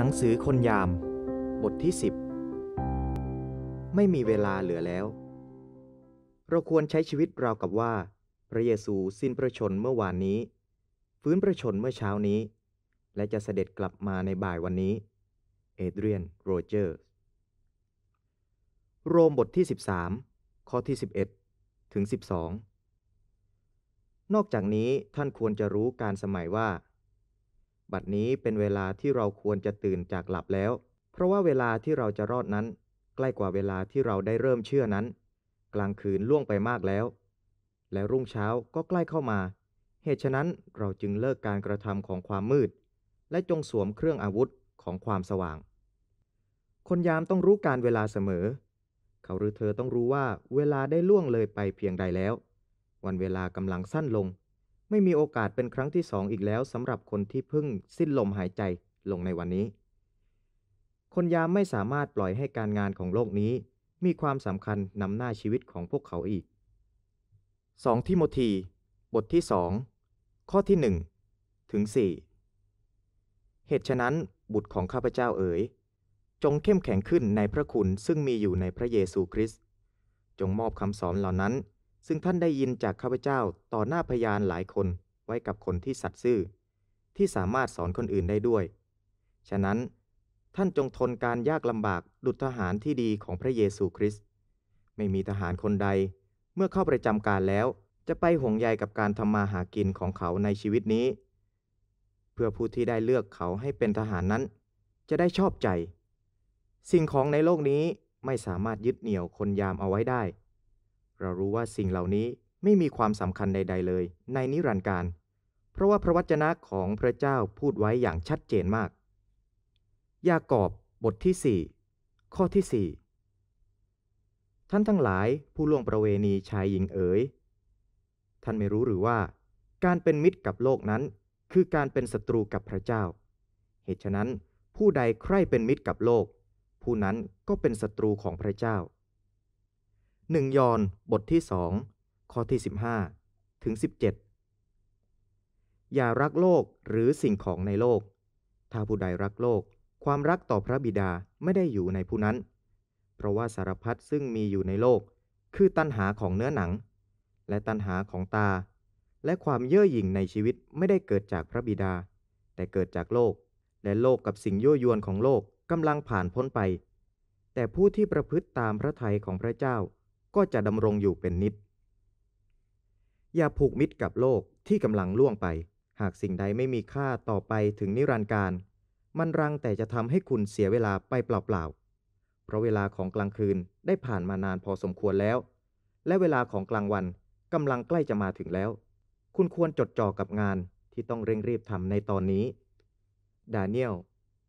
หนังสือคนยาม บทที่ 10 ไม่มีเวลาเหลือแล้ว เราควรใช้ชีวิตราวกับว่า พระเยซูสิ้นพระชนเมื่อวานนี้ ฟื้นพระชนเมื่อเช้านี้ และจะเสด็จกลับมาในบ่ายวันนี้ เอเดรียนโรเจอร์สโรมบทที่ 13 ข้อที่ 11 ถึง 12 นอกจากนี้ท่านควรจะรู้การสมัยว่าบัดนี้เป็นเวลาที่เราควรจะตื่นจากหลับแล้ว เพราะว่าเวลาที่เราจะรอดนั้น ใกล้กว่าเวลาที่เราได้เริ่มเชื่อนั้น กลางคืนล่วงไปมากแล้ว และรุ่งเช้าก็ใกล้เข้ามา เหตุฉะนั้นเราจึงเลิกการกระทำของความมืด และจงสวมเครื่องอาวุธ ของความสว่าง คนยามต้องรู้การเวลาเสมอ เขาหรือเธอต้องรู้ว่า เวลาได้ล่วงเลยไปเพียงใดแล้ว วันเวลากำลังสั้นลงไม่มีโอกาสเป็นครั้งที่สองอีกแล้วสำหรับคนที่เพิ่งสิ้นลมหายใจลงในวันนี้ คนยามไม่สามารถปล่อยให้การงานของโลกนี้ มีความสำคัญนำหน้าชีวิตของพวกเขาอีก 2. ทิโมธีบทที่ 2 ข้อที่ 1 ถึง 4 เหตุฉะนั้นบุตรของข้าพเจ้าเอ๋ยจงเข้มแข็งขึ้นในพระคุณซึ่งมีอยู่ในพระเยซูคริสต์จงมอบคำสอนเหล่านั้นซึ่งท่านได้ยินจากข้าพเจ้าต่อหน้าพยานหลายคนไว้กับคนที่สัตซ์ซื่อ ที่สามารถสอนคนอื่นได้ด้วย ฉะนั้นท่านจงทนการยากลำบากดุจทหารที่ดีของพระเยซูคริสต์ไม่มีทหารคนใดเมื่อเข้าประจำการแล้ว จะไปห่วงใยกับการทำมาหากินของเขาในชีวิตนี้ เพื่อผู้ที่ได้เลือกเขาให้เป็นทหารนั้น จะได้ชอบใจ สิ่งของในโลกนี้ไม่สามารถยึดเหนี่ยวคนยามเอาไว้ได้เรารู้ว่าสิ่งเหล่านี้ไม่มีความสำคัญใด ๆ เลย ในนิรันดร์การ เพราะว่าพระวจนะของพระเจ้าพูดไว้อย่างชัดเจนมาก ยากอบ บทที่ 4 ข้อที่ 4 ท่านทั้งหลายผู้ล่วงประเวณีชายหญิงเอ๋ยท่านไม่รู้หรือว่า การเป็นมิตรกับโลกนั้น คือการเป็นศัตรูกับพระเจ้า เหตุฉะนั้นผู้ใดใคร่เป็นมิตรกับโลก ผู้นั้นก็เป็นศัตรูของพระเจ้าหนึ่งยอนบทที่สองข้อที่ 15 ถึง 17 อย่ารักโลกหรือสิ่งของในโลก ถ้าผู้ใดรักโลก ความรักต่อพระบิดาไม่ได้อยู่ในผู้นั้น เพราะว่าสารพัดซึ่งมีอยู่ในโลกคือตัณหาของเนื้อหนัง และตัณหาของตา และความเย่อหยิ่งในชีวิตไม่ได้เกิดจากพระบิดา แต่เกิดจากโลกและโลกกับสิ่งยั่วยวนของโลกกำลังผ่านพ้นไป แต่ผู้ที่ประพฤติตามพระทัยของพระเจ้าก็จะดำรงอยู่เป็นนิด อย่าผูกมิตรกับโลกที่กำลังล่วงไป หากสิ่งใดไม่มีค่าต่อไปถึงนิรันดร์การ มันรังแต่จะทำให้คุณเสียเวลาไปเปล่าๆเพราะเวลาของกลางคืนได้ผ่านมานานพอสมควรแล้ว และเวลาของกลางวันกำลังใกล้จะมาถึงแล้ว คุณควรจดจ่อกับงานที่ต้องเร่งรีบทำในตอนนี้ ดาเนียล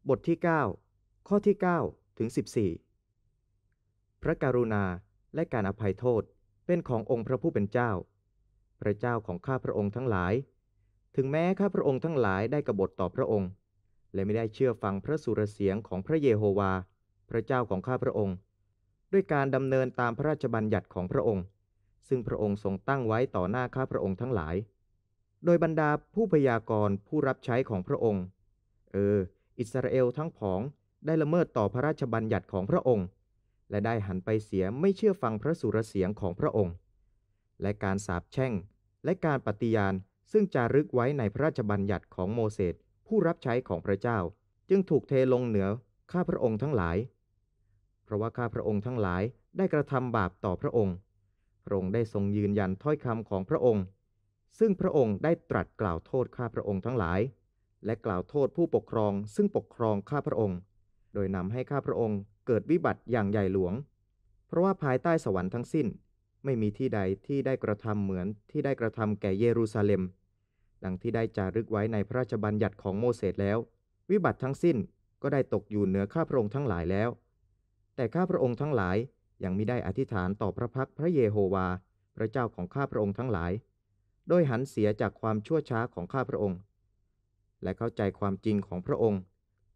บทที่ 9 ข้อที่9ถึง14 พระกรุณาและการอภัยโทษเป็นขององค์พระผู้เป็นเจ้า พระเจ้าของข้าพระองค์ทั้งหลาย ถึงแม้ข้าพระองค์ทั้งหลายได้กบฏต่อพระองค์ และไม่ได้เชื่อฟังพระสุรเสียงของพระเยโฮวา พระเจ้าของข้าพระองค์ ด้วยการดำเนินตามพระราชบัญญัติของพระองค์ ซึ่งพระองค์ทรงตั้งไว้ต่อหน้าข้าพระองค์ทั้งหลาย โดยบรรดาผู้พยากรณ์ผู้รับใช้ของพระองค์ เออ อิสราเอลทั้งผองได้ละเมิดต่อพระราชบัญญัติของพระองค์และได้หันไปเสียไม่เชื่อฟังพระสุรเสียงของพระองค์ และการสาบแช่ง และการปฏิญาณซึ่งจารึกไว้ในพระราชบัญญัติของโมเสสผู้รับใช้ของพระเจ้า จึงถูกเทลงเหนือข้าพระองค์ทั้งหลาย เพราะว่าข้าพระองค์ทั้งหลายได้กระทำบาปต่อพระองค์ พระองค์ได้ทรงยืนยันถ้อยคำของพระองค์ ซึ่งพระองค์ได้ตรัสกล่าวโทษข้าพระองค์ทั้งหลาย และกล่าวโทษผู้ปกครองซึ่งปกครองข้าพระองค์ โดยนำให้ข้าพระองค์เกิดวิบัติอย่างใหญ่หลวง เพราะว่าภายใต้สวรรค์ทั้งสิ้น ไม่มีที่ใดที่ได้กระทำเหมือนที่ได้กระทำแก่เยรูซาเล็มดังที่ได้จารึกไว้ในพระราชบัญญัติของโมเสสแล้ว วิบัติทั้งสิ้นก็ได้ตกอยู่เหนือข้าพระองค์ทั้งหลายแล้ว แต่ข้าพระองค์ทั้งหลายยังมิได้อธิษฐานต่อพระพักพระเยโฮวา พระเจ้าของข้าพระองค์ทั้งหลาย โดยหันเสียจากความชั่วช้าของข้าพระองค์ และเข้าใจความจริงของพระองค์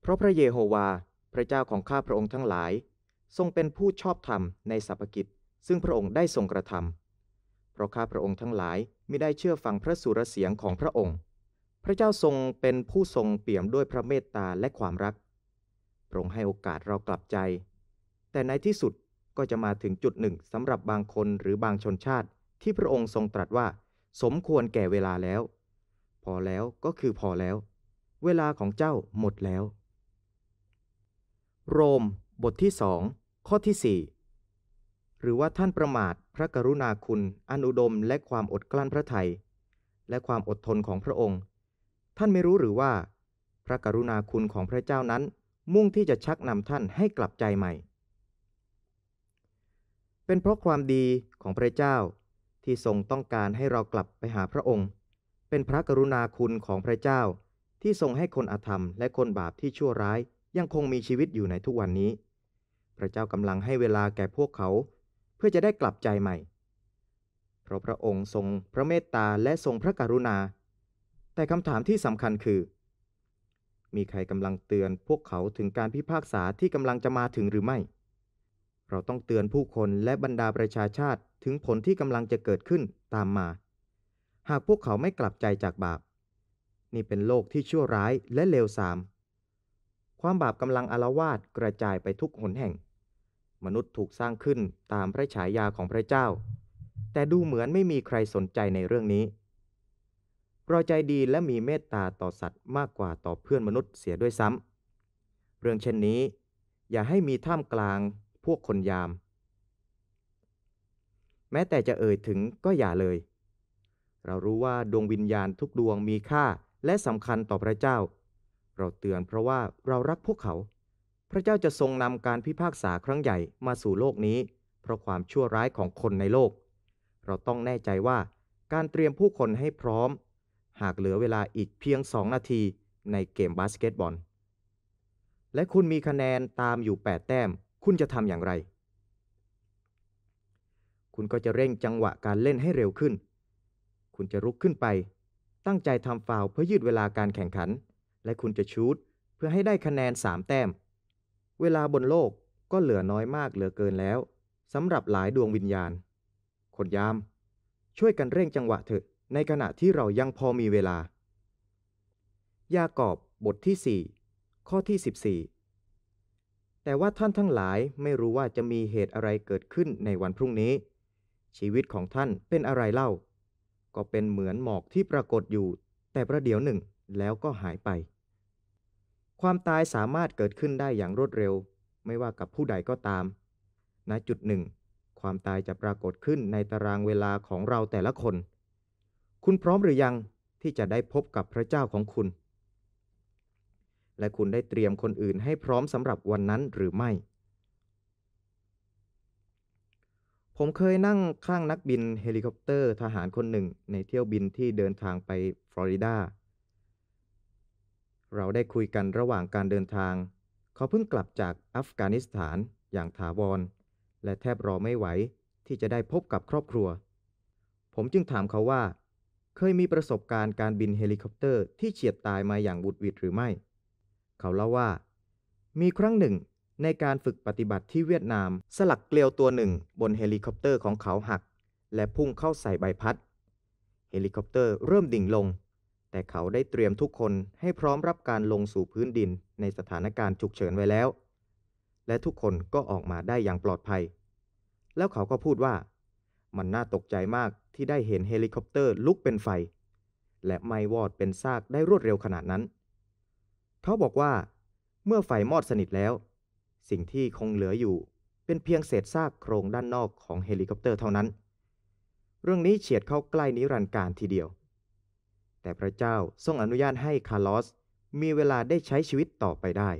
เพราะพระเยโฮวาพระเจ้าของข้าพระองค์ทั้งหลาย ทรงเป็นผู้ชอบธรรมในสรรพกิจ ซึ่งพระองค์ได้ทรงกระทำเพราะข้าพระองค์ทั้งหลาย ไม่ได้เชื่อฟังพระสุรเสียงของพระองค์ พระเจ้าทรงเป็นผู้ทรงเปี่ยมด้วยพระเมตตาและความรักพระองค์ให้โอกาสเรากลับใจ แต่ในที่สุดก็จะมาถึงจุดหนึ่งสำหรับบางคนหรือบางชนชาติ ที่พระองค์ทรงตรัสว่า สมควรแก่เวลาแล้ว พอแล้วก็คือพอแล้ว เวลาของเจ้าหมดแล้วโรมบทที่สองข้อที่ 4 หรือว่าท่านประมาทพระกรุณาคุณอันอุดม และความอดกลั้นพระไทย และความอดทนของพระองค์ ท่านไม่รู้หรือว่า พระกรุณาคุณของพระเจ้านั้น มุ่งที่จะชักนำท่านให้กลับใจใหม่ เป็นเพราะความดีของพระเจ้าที่ทรงต้องการให้เรากลับไปหาพระองค์ เป็นพระกรุณาคุณของพระเจ้าที่ทรงให้คนอธรรมและคนบาปที่ชั่วร้ายยังคงมีชีวิตอยู่ในทุกวันนี้ พระเจ้ากำลังให้เวลาแก่พวกเขาเพื่อจะได้กลับใจใหม่ เพราะพระองค์ทรงพระเมตตาและทรงพระกรุณา แต่คำถามที่สำคัญคือ มีใครกำลังเตือนพวกเขาถึงการพิพากษาที่กำลังจะมาถึงหรือไม่ เราต้องเตือนผู้คนและบรรดาประชาชาติถึงผลที่กำลังจะเกิดขึ้นตามมา หากพวกเขาไม่กลับใจจากบาป นี่เป็นโลกที่ชั่วร้าย และเลวทรามความบาปกำลังอารวาสกระจายไปทุกหนแห่ง มนุษย์ถูกสร้างขึ้นตามพระฉายาของพระเจ้า แต่ดูเหมือนไม่มีใครสนใจในเรื่องนี้เราใจดีและมีเมตตาต่อสัตว์มากกว่าต่อเพื่อนมนุษย์เสียด้วยซ้ำเรื่องเช่นนี้ อย่าให้มีท่ามกลาง พวกคนยาม แม้แต่จะเอ่ยถึงก็อย่าเลย เรารู้ว่า ดวงวิญญาณทุกดวงมีค่าและสำคัญต่อพระเจ้าเราเตือนเพราะว่าเรารักพวกเขา พระเจ้าจะทรงนำการพิพากษาครั้งใหญ่มาสู่โลกนี้ เพราะความชั่วร้ายของคนในโลก เราต้องแน่ใจว่าการเตรียมผู้คนให้พร้อม หากเหลือเวลาอีกเพียงสองนาทีในเกมบาสเกตบอล และคุณมีคะแนนตามอยู่ 8 แต้ม คุณจะทำอย่างไร คุณก็จะเร่งจังหวะการเล่นให้เร็วขึ้น คุณจะลุกขึ้นไป ตั้งใจทำฟาวเพื่อยืดเวลาการแข่งขันและคุณจะชูตเพื่อให้ได้คะแนน3แต้ม เวลาบนโลกก็เหลือน้อยมากเหลือเกินแล้วสำหรับหลายดวงวิญญาณคนยาม ช่วยกันเร่งจังหวะเถอะ ในขณะที่เรายังพอมีเวลา ยากอบ บทที่ 4 ข้อที่ 14 แต่ว่าท่านทั้งหลายไม่รู้ว่าจะมีเหตุอะไรเกิดขึ้นในวันพรุ่งนี้ ชีวิตของท่านเป็นอะไรเล่า ก็เป็นเหมือนหมอกที่ปรากฏอยู่ แต่ประเดี๋ยวหนึ่งแล้วก็หายไปความตายสามารถเกิดขึ้นได้อย่างรวดเร็ว ไม่ว่ากับผู้ใดก็ตาม ณจุดหนึ่งความตายจะปรากฏขึ้นในตารางเวลาของเราแต่ละคน คุณพร้อมหรือยังที่จะได้พบกับพระเจ้าของคุณ และคุณได้เตรียมคนอื่นให้พร้อมสำหรับวันนั้นหรือไม่ ผมเคยนั่งข้างนักบินเฮลิคอปเตอร์ทหารคนหนึ่งในเที่ยวบินที่เดินทางไปฟลอริดาเราได้คุยกันระหว่างการเดินทาง เขาเพิ่งกลับจาก อัฟกานิสถานอย่างถาวร และแทบรอไม่ไหวที่จะได้พบกับครอบครัว ผมจึงถามเขาว่า เคยมีประสบการณ์การบินเฮลิคอปเตอร์ที่เฉียดตายมาอย่างบุดวิดหรือไม่ เขาเล่าว่า มีครั้งหนึ่งในการฝึกปฏิบัติที่เวียดนามสลักเกลียวตัวหนึ่งบนเฮลิคอปเตอร์ของเขาหัก และพุ่งเข้าใส่ใบพัดเฮลิคอปเตอร์เริ่มดิ่งลงแต่เขาได้เตรียมทุกคนให้พร้อมรับการลงสู่พื้นดินในสถานการณ์ฉุกเฉินไว้แล้ว และทุกคนก็ออกมาได้อย่างปลอดภัย แล้วเขาก็พูดว่า มันน่าตกใจมากที่ได้เห็นเฮลิคอปเตอร์ลุกเป็นไฟ และไหม้วอดเป็นซากได้รวดเร็วขนาดนั้น เขาบอกว่า เมื่อไฟมอดสนิทแล้ว สิ่งที่คงเหลืออยู่ เป็นเพียงเศษซากโครงด้านนอกของเฮลิคอปเตอร์เท่านั้น เรื่องนี้เฉียดเข้าใกล้นิรันดร์การทีเดียวแต่พระเจ้าทรงอนุญาตให้คาร์ลอส มีเวลาได้ใช้ชีวิตต่อไปได้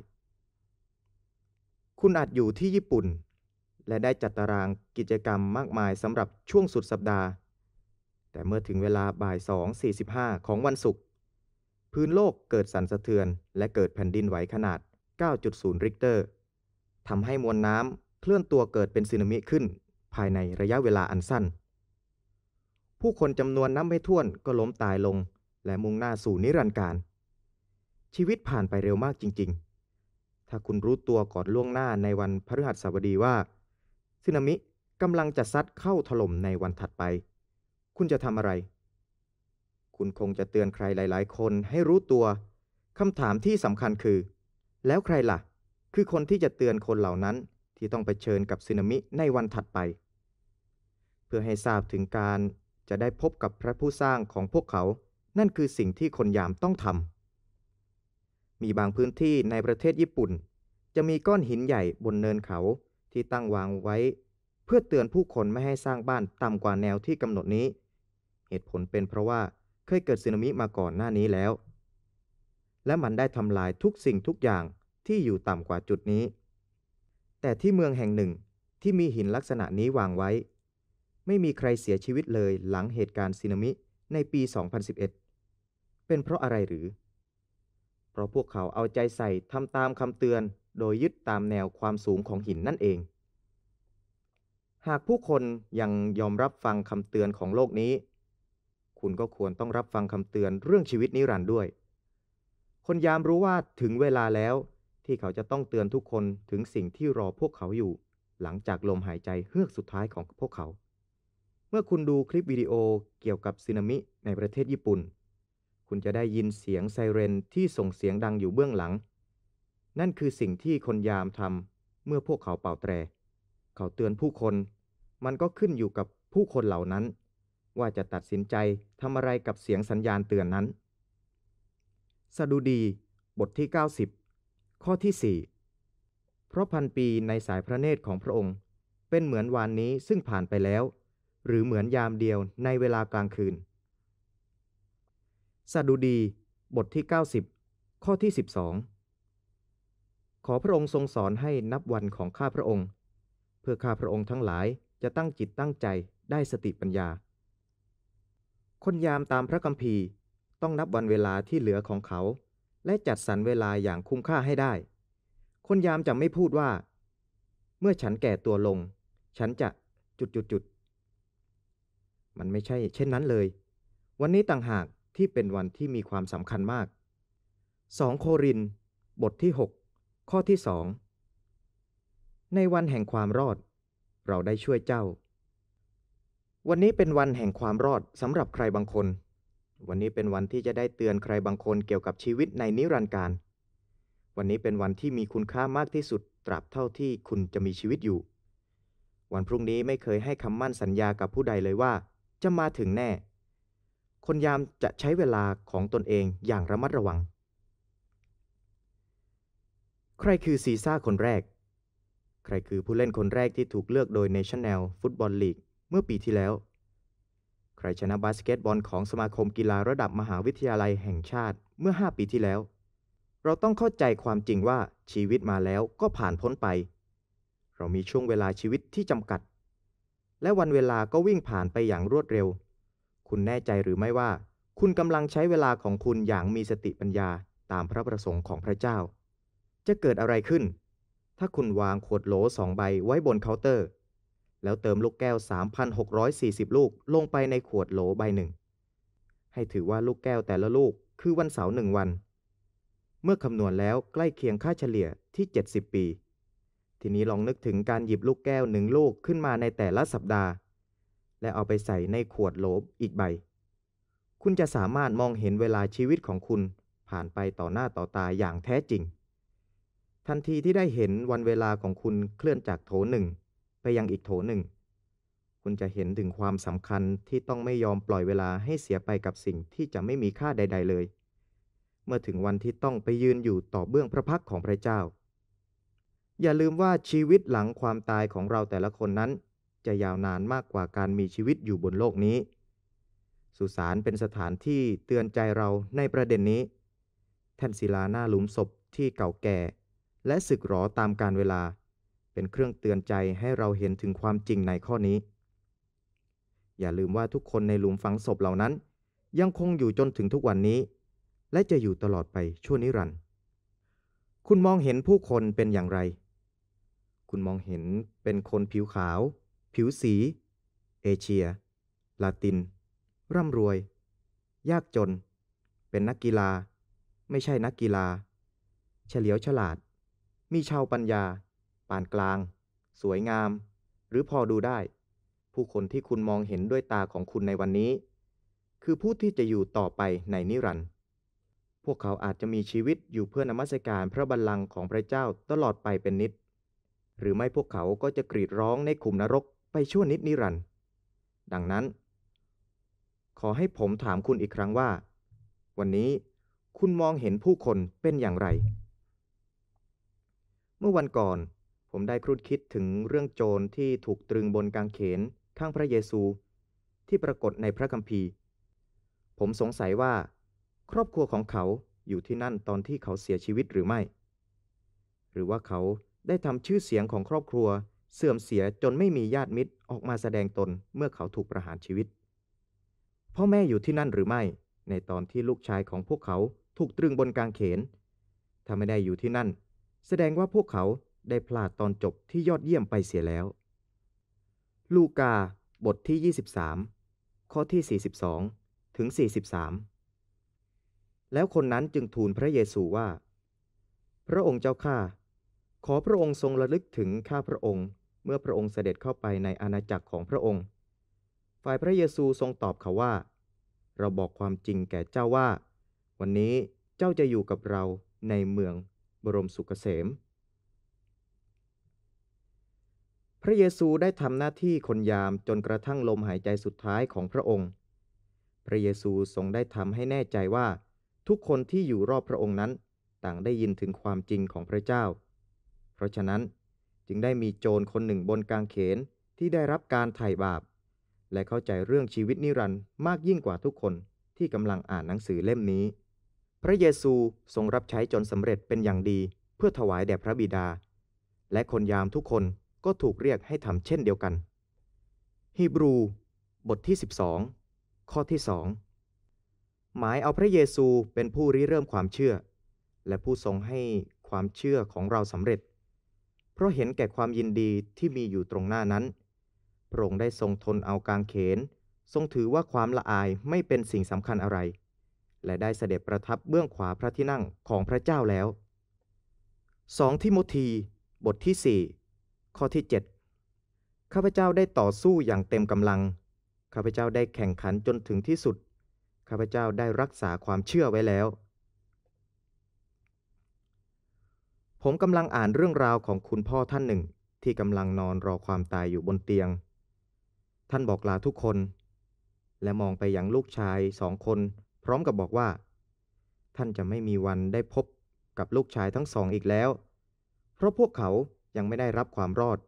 คุณอาจอยู่ที่ญี่ปุ่น และได้จัดตารางกิจกรรมมากมายสำหรับช่วงสุดสัปดาห์ แต่เมื่อถึงเวลาบ่าย 2.45 ของวันศุกร์พื้นโลกเกิดสั่นสะเทือน และเกิดแผ่นดินไหวขนาด 9.0 ริกเตอร์ทำให้มวลน้ำเคลื่อนตัวเกิดเป็นสึนามิขึ้น ภายในระยะเวลาอันสั้น ผู้คนจำนวนนับไม่ถ้วนก็ล้มตายลงและมุ่งหน้าสู่นิรันดร์การชีวิตผ่านไปเร็วมากจริงๆ ถ้าคุณรู้ตัวก่อนล่วงหน้าในวันพฤหัสบดีว่าสึนามิกำลังจะซัดเข้าถล่มในวันถัดไป คุณจะทำอะไร คุณคงจะเตือนใครหลายๆคนให้รู้ตัว คำถามที่สำคัญคือ แล้วใครละ่ะ คือคนที่จะเตือนคนเหล่านั้น ที่ต้องไปเชิญกับสึนามิในวันถัดไป เพื่อให้ทราบถึงการจะได้พบกับพระผู้สร้างของพวกเขานั่นคือสิ่งที่คนยามต้องทำ มีบางพื้นที่ในประเทศญี่ปุ่น จะมีก้อนหินใหญ่บนเนินเขาที่ตั้งวางไว้ เพื่อเตือนผู้คนไม่ให้สร้างบ้านต่ำกว่าแนวที่กำหนดนี้ เหตุผลเป็นเพราะว่าเคยเกิดสึนามิมาก่อนหน้านี้แล้ว และมันได้ทำลายทุกสิ่งทุกอย่างที่อยู่ต่ำกว่าจุดนี้ แต่ที่เมืองแห่งหนึ่งที่มีหินลักษณะนี้วางไว้ ไม่มีใครเสียชีวิตเลยหลังเหตุการณ์สึนามิในปี 2011เป็นเพราะอะไรหรือ เพราะพวกเขาเอาใจใส่ทำตามคำเตือนโดยยึดตามแนวความสูงของหินนั่นเอง หากผู้คนยังยอมรับฟังคำเตือนของโลกนี้ คุณก็ควรต้องรับฟังคำเตือนเรื่องชีวิตนิรันด์ด้วย คนยามรู้ว่าถึงเวลาแล้วที่เขาจะต้องเตือนทุกคนถึงสิ่งที่รอพวกเขาอยู่ หลังจากลมหายใจเฮือกสุดท้ายของพวกเขา เมื่อคุณดูคลิปวิดีโอเกี่ยวกับสึนามิในประเทศญี่ปุ่นคุณจะได้ยินเสียงไซเรนที่ส่งเสียงดังอยู่เบื้องหลัง นั่นคือสิ่งที่คนยามทำเมื่อพวกเขาเป่าแตร เขาเตือนผู้คน มันก็ขึ้นอยู่กับผู้คนเหล่านั้น ว่าจะตัดสินใจทำอะไรกับเสียงสัญญาณเตือนนั้น สดุดีบทที่ 90 ข้อที่ 4 เพราะพันปีในสายพระเนตรของพระองค์ เป็นเหมือนวานนี้ซึ่งผ่านไปแล้ว หรือเหมือนยามเดียวในเวลากลางคืนสดุดีบทที่ 90 ข้อที่ 12 ขอพระองค์ทรงสอนให้นับวันของข้าพระองค์ เพื่อข้าพระองค์ทั้งหลายจะตั้งจิตตั้งใจได้สติปัญญา คนยามตามพระคัมภีร์ต้องนับวันเวลาที่เหลือของเขา และจัดสรรเวลาอย่างคุ้มค่าให้ได้ คนยามจะไม่พูดว่า เมื่อฉันแก่ตัวลง ฉันจะจุดจุดจุดมันไม่ใช่เช่นนั้นเลย วันนี้ต่างหากที่เป็นวันที่มีความสำคัญมาก 2 โครินบทที่ 6 ข้อที่ 2 ในวันแห่งความรอด เราได้ช่วยเจ้า วันนี้เป็นวันแห่งความรอดสำหรับใครบางคน วันนี้เป็นวันที่จะได้เตือนใครบางคนเกี่ยวกับชีวิตในนิรันดร์การ วันนี้เป็นวันที่มีคุณค่ามากที่สุด ตราบเท่าที่คุณจะมีชีวิตอยู่ วันพรุ่งนี้ไม่เคยให้คำมั่นสัญญากับผู้ใดเลยว่า จะมาถึงแน่คนยามจะใช้เวลาของตนเองอย่างระมัดระวัง ใครคือซีซ่าคนแรก ใครคือผู้เล่นคนแรกที่ถูกเลือกโดยเนชั่นแนลฟุตบอลลีกเมื่อปีที่แล้ว ใครชนะบาสเกตบอล ของสมาคมกีฬาระดับมหาวิทยาลัยแห่งชาติเมื่อ 5 ปีที่แล้ว เราต้องเข้าใจความจริงว่าชีวิตมาแล้วก็ผ่านพ้นไป เรามีช่วงเวลาชีวิตที่จำกัด และวันเวลาก็วิ่งผ่านไปอย่างรวดเร็วคุณแน่ใจหรือไม่ว่าคุณกำลังใช้เวลาของคุณอย่างมีสติปัญญาตามพระประสงค์ของพระเจ้า จะเกิดอะไรขึ้น ถ้าคุณวางขวดโหลสองใบไว้บนเคาน์เตอร์ แล้วเติมลูกแก้ว 3,640 ลูกลงไปในขวดโหลใบหนึ่ง ให้ถือว่าลูกแก้วแต่ละลูก คือวันเสาร์หนึ่งวัน เมื่อคำนวณแล้วใกล้เคียงค่าเฉลี่ยที่70ปี ทีนี้ลองนึกถึงการหยิบลูกแก้วหนึ่งลูกขึ้นมาในแต่ละสัปดาห์และเอาไปใส่ในขวดโหลอีกใบ คุณจะสามารถมองเห็นเวลาชีวิตของคุณ ผ่านไปต่อหน้าต่อตาอย่างแท้จริง ทันทีที่ได้เห็นวันเวลาของคุณเคลื่อนจากโถหนึ่ง ไปยังอีกโถหนึ่ง คุณจะเห็นถึงความสำคัญที่ต้องไม่ยอมปล่อยเวลาให้เสียไปกับสิ่งที่จะไม่มีค่าใด ๆ เลย เมื่อถึงวันที่ต้องไปยืนอยู่ต่อเบื้องพระพักของพระเจ้า อย่าลืมว่าชีวิตหลังความตายของเราแต่ละคนนั้นจะยาวนานมากกว่าการมีชีวิตอยู่บนโลกนี้ สุสานเป็นสถานที่เตือนใจเราในประเด็นนี้ แท่นศิลาหน้าหลุมศพที่เก่าแก่ และสึกหรอตามการเวลา เป็นเครื่องเตือนใจให้เราเห็นถึงความจริงในข้อนี้ อย่าลืมว่าทุกคนในหลุมฝังศพเหล่านั้น ยังคงอยู่จนถึงทุกวันนี้ และจะอยู่ตลอดไปชั่วนิรันดร์คุณมองเห็นผู้คนเป็นอย่างไร คุณมองเห็นเป็นคนผิวขาวผิวสี เอเชีย ลาติน ร่ำรวย ยากจน เป็นนักกีฬา ไม่ใช่นักกีฬา เฉลียวฉลาด มีชาวปัญญาปานกลาง สวยงาม หรือพอดูได้ ผู้คนที่คุณมองเห็นด้วยตาของคุณในวันนี้ คือผู้ที่จะอยู่ต่อไปในนิรันดร์พวกเขาอาจจะมีชีวิตอยู่เพื่อนมัสการพระบัลลังก์ของพระเจ้าตลอดไปเป็นนิดหรือไม่พวกเขาก็จะกรีดร้องในขุมนรกไปชั่วนิดนิรันด์ดังนั้น ขอให้ผมถามคุณอีกครั้งว่า วันนี้คุณมองเห็นผู้คนเป็นอย่างไร เมื่อวันก่อนผมได้ครุดคิดถึงเรื่องโจรที่ถูกตรึงบนกางเขนข้างพระเยซู ที่ปรากฏในพระคัมภีร์ ผมสงสัยว่า ครอบครัวของเขาอยู่ที่นั่นตอนที่เขาเสียชีวิตหรือไม่ หรือว่าเขาได้ทำชื่อเสียงของครอบครัวเสื่อมเสียจนไม่มีญาติมิตรออกมาแสดงตนเมื่อเขาถูกประหารชีวิตพ่อแม่อยู่ที่นั่นหรือไม่ ในตอนที่ลูกชายของพวกเขาถูกตรึงบนกางเขนถ้าไม่ได้อยู่ที่นั่น แสดงว่าพวกเขาได้พลาดตอนจบที่ยอดเยี่ยมไปเสียแล้ว ลูกาบทที่ 23 ข้อที่42ถึง43 แล้วคนนั้นจึงทูลพระเยซูว่า พระองค์เจ้าข้าขอพระองค์ทรงระลึกถึงข้าพระองค์เมื่อพระองค์เสด็จเข้าไปในอาณาจักรของพระองค์ ฝ่ายพระเยซูทรงตอบเขาว่า เราบอกความจริงแก่เจ้าว่า วันนี้เจ้าจะอยู่กับเราในเมืองบรมสุขเกษมพระเยซูได้ทำหน้าที่คนยามจนกระทั่งลมหายใจสุดท้ายของพระองค์ พระเยซูทรงได้ทำให้แน่ใจว่า ทุกคนที่อยู่รอบพระองค์นั้น ต่างได้ยินถึงความจริงของพระเจ้า เพราะฉะนั้นจึงได้มีโจรคนหนึ่งบนกางเขนที่ได้รับการไถ่บาป และเข้าใจเรื่องชีวิตนิรันดร์มากยิ่งกว่าทุกคนที่กำลังอ่านหนังสือเล่มนี้ พระเยซูทรงรับใช้จนสำเร็จเป็นอย่างดี เพื่อถวายแด่พระบิดา และคนยามทุกคนก็ถูกเรียกให้ทำเช่นเดียวกัน ฮีบรู บทที่ 12 ข้อที่สองหมายเอาพระเยซูเป็นผู้ริเริ่มความเชื่อ และผู้ทรงให้ความเชื่อของเราสำเร็จเพราะเห็นแก่ความยินดีที่มีอยู่ตรงหน้านั้น พระองค์ได้ทรงทนเอากางเขน ทรงถือว่าความละอายไม่เป็นสิ่งสำคัญอะไร และได้เสด็จประทับเบื้องขวาพระที่นั่งของพระเจ้าแล้วสองทิโมธีบทที่ 4 ข้อที่ 7 ข้าพเจ้าได้ต่อสู้อย่างเต็มกำลัง ข้าพเจ้าได้แข่งขันจนถึงที่สุด ข้าพเจ้าได้รักษาความเชื่อไว้แล้วผมกำลังอ่านเรื่องราวของคุณพ่อท่านหนึ่งที่กำลังนอนรอความตายอยู่บนเตียง ท่านบอกลาทุกคนและมองไปยังลูกชายสองคน พร้อมกับบอกว่า ท่านจะไม่มีวันได้พบกับลูกชายทั้งสองอีกแล้ว เพราะพวกเขายังไม่ได้รับความรอด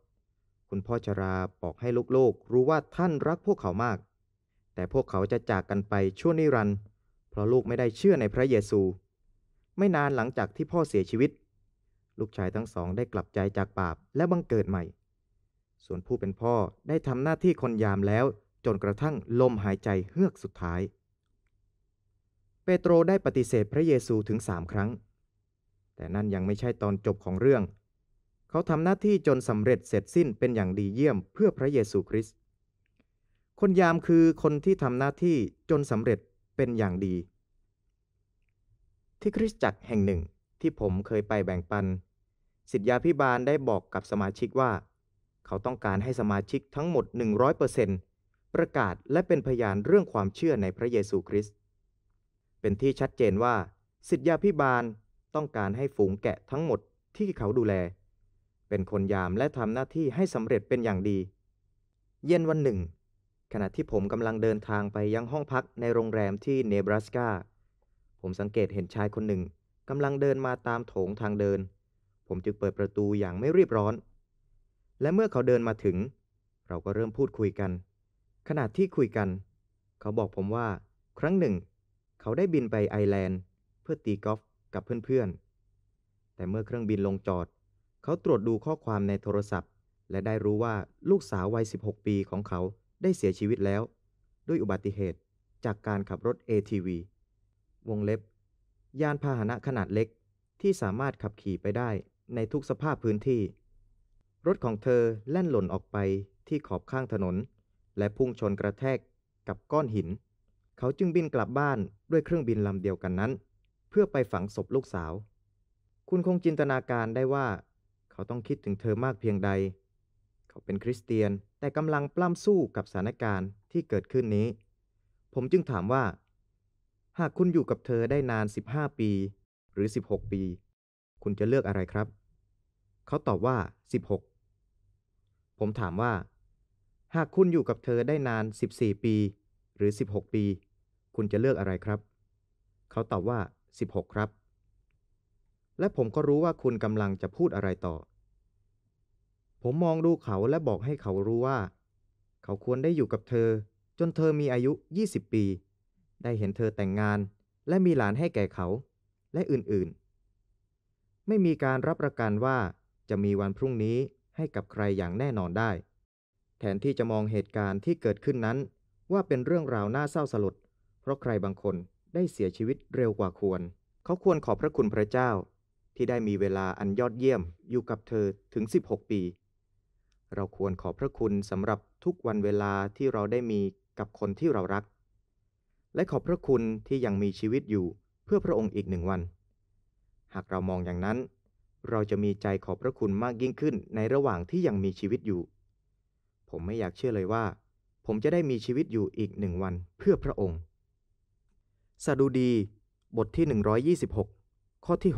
คุณพ่อชราบอกให้ลูกๆ รู้ว่าท่านรักพวกเขามาก แต่พวกเขาจะจากกันไปชั่วนิรันดร์เพราะลูกไม่ได้เชื่อในพระเยซู ไม่นานหลังจากที่พ่อเสียชีวิตลูกชายทั้งสองได้กลับใจจากบาปและบังเกิดใหม่ ส่วนผู้เป็นพ่อได้ทำหน้าที่คนยามแล้วจนกระทั่งลมหายใจเฮือกสุดท้าย เปโตรได้ปฏิเสธพระเยซูถึงสามครั้ง แต่นั่นยังไม่ใช่ตอนจบของเรื่อง เขาทำหน้าที่จนสำเร็จเสร็จสิ้นเป็นอย่างดีเยี่ยมเพื่อพระเยซูคริสต์คนยามคือคนที่ทำหน้าที่จนสำเร็จเป็นอย่างดี ที่คริสตจักรแห่งหนึ่งที่ผมเคยไปแบ่งปันสิทธยาพิบาลได้บอกกับสมาชิกว่า เขาต้องการให้สมาชิกทั้งหมด 100%ประกาศและเป็นพยานเรื่องความเชื่อในพระเยซูคริสต์ เป็นที่ชัดเจนว่าสิทธยาพิบาลต้องการให้ฝูงแกะทั้งหมดที่เขาดูแล เป็นคนยามและทำหน้าที่ให้สำเร็จเป็นอย่างดี เย็นวันหนึ่ง ขณะที่ผมกำลังเดินทางไปยังห้องพักในโรงแรมที่เนบราสกา ผมสังเกตเห็นชายคนหนึ่งกำลังเดินมาตามโถงทางเดินผมจึงเปิดประตูอย่างไม่รีบร้อน และเมื่อเขาเดินมาถึง เราก็เริ่มพูดคุยกันขณะที่คุยกัน เขาบอกผมว่า ครั้งหนึ่ง เขาได้บินไปไอแลนด์ เพื่อตีกอล์ฟกับเพื่อนๆแต่เมื่อเครื่องบินลงจอด เขาตรวจดูข้อความในโทรศัพท์ และได้รู้ว่าลูกสาววัย 16 ปีของเขาได้เสียชีวิตแล้ว ด้วยอุบัติเหตุจากการขับรถ ATV วงเล็บ ยานพาหนะขนาดเล็กที่สามารถขับขี่ไปได้ในทุกสภาพพื้นที่ รถของเธอแล่นหล่นออกไปที่ขอบข้างถนน และพุ่งชนกระแทกกับก้อนหิน เขาจึงบินกลับบ้านด้วยเครื่องบินลำเดียวกันนั้น เพื่อไปฝังศพลูกสาว คุณคงจินตนาการได้ว่า เขาต้องคิดถึงเธอมากเพียงใด เขาเป็นคริสเตียนแต่กำลังปล้ำสู้กับสถานการณ์ที่เกิดขึ้นนี้ ผมจึงถามว่า หากคุณอยู่กับเธอได้นาน 15 ปี หรือ 16 ปีคุณจะเลือกอะไรครับ เขาตอบว่า 16 ผมถามว่า หากคุณอยู่กับเธอได้นาน 14 ปี หรือ 16 ปี คุณจะเลือกอะไรครับ เขาตอบว่า 16 ครับ และผมก็รู้ว่าคุณกำลังจะพูดอะไรต่อ ผมมองดูเขาและบอกให้เขารู้ว่า เขาควรได้อยู่กับเธอ จนเธอมีอายุ 20 ปี ได้เห็นเธอแต่งงาน และมีหลานให้แก่เขาและอื่นๆไม่มีการรับประกันว่าจะมีวันพรุ่งนี้ให้กับใครอย่างแน่นอนได้แทนที่จะมองเหตุการณ์ที่เกิดขึ้นนั้น ว่าเป็นเรื่องราวน่าเศร้าสลดเพราะใครบางคนได้เสียชีวิตเร็วกว่าควร เขาควรขอบพระคุณพระเจ้า ที่ได้มีเวลาอันยอดเยี่ยมอยู่กับเธอถึง 16 ปี เราควรขอบพระคุณสำหรับทุกวันเวลาที่เราได้มีกับคนที่เรารัก และขอบพระคุณที่ยังมีชีวิตอยู่เพื่อพระองค์อีกหนึ่งวันหากเรามองอย่างนั้น เราจะมีใจขอบพระคุณมากยิ่งขึ้นในระหว่างที่ยังมีชีวิตอยู่ ผมไม่อยากเชื่อเลยว่า ผมจะได้มีชีวิตอยู่อีกหนึ่งวันเพื่อพระองค์ สดุดี บทที่ 126 ข้อที่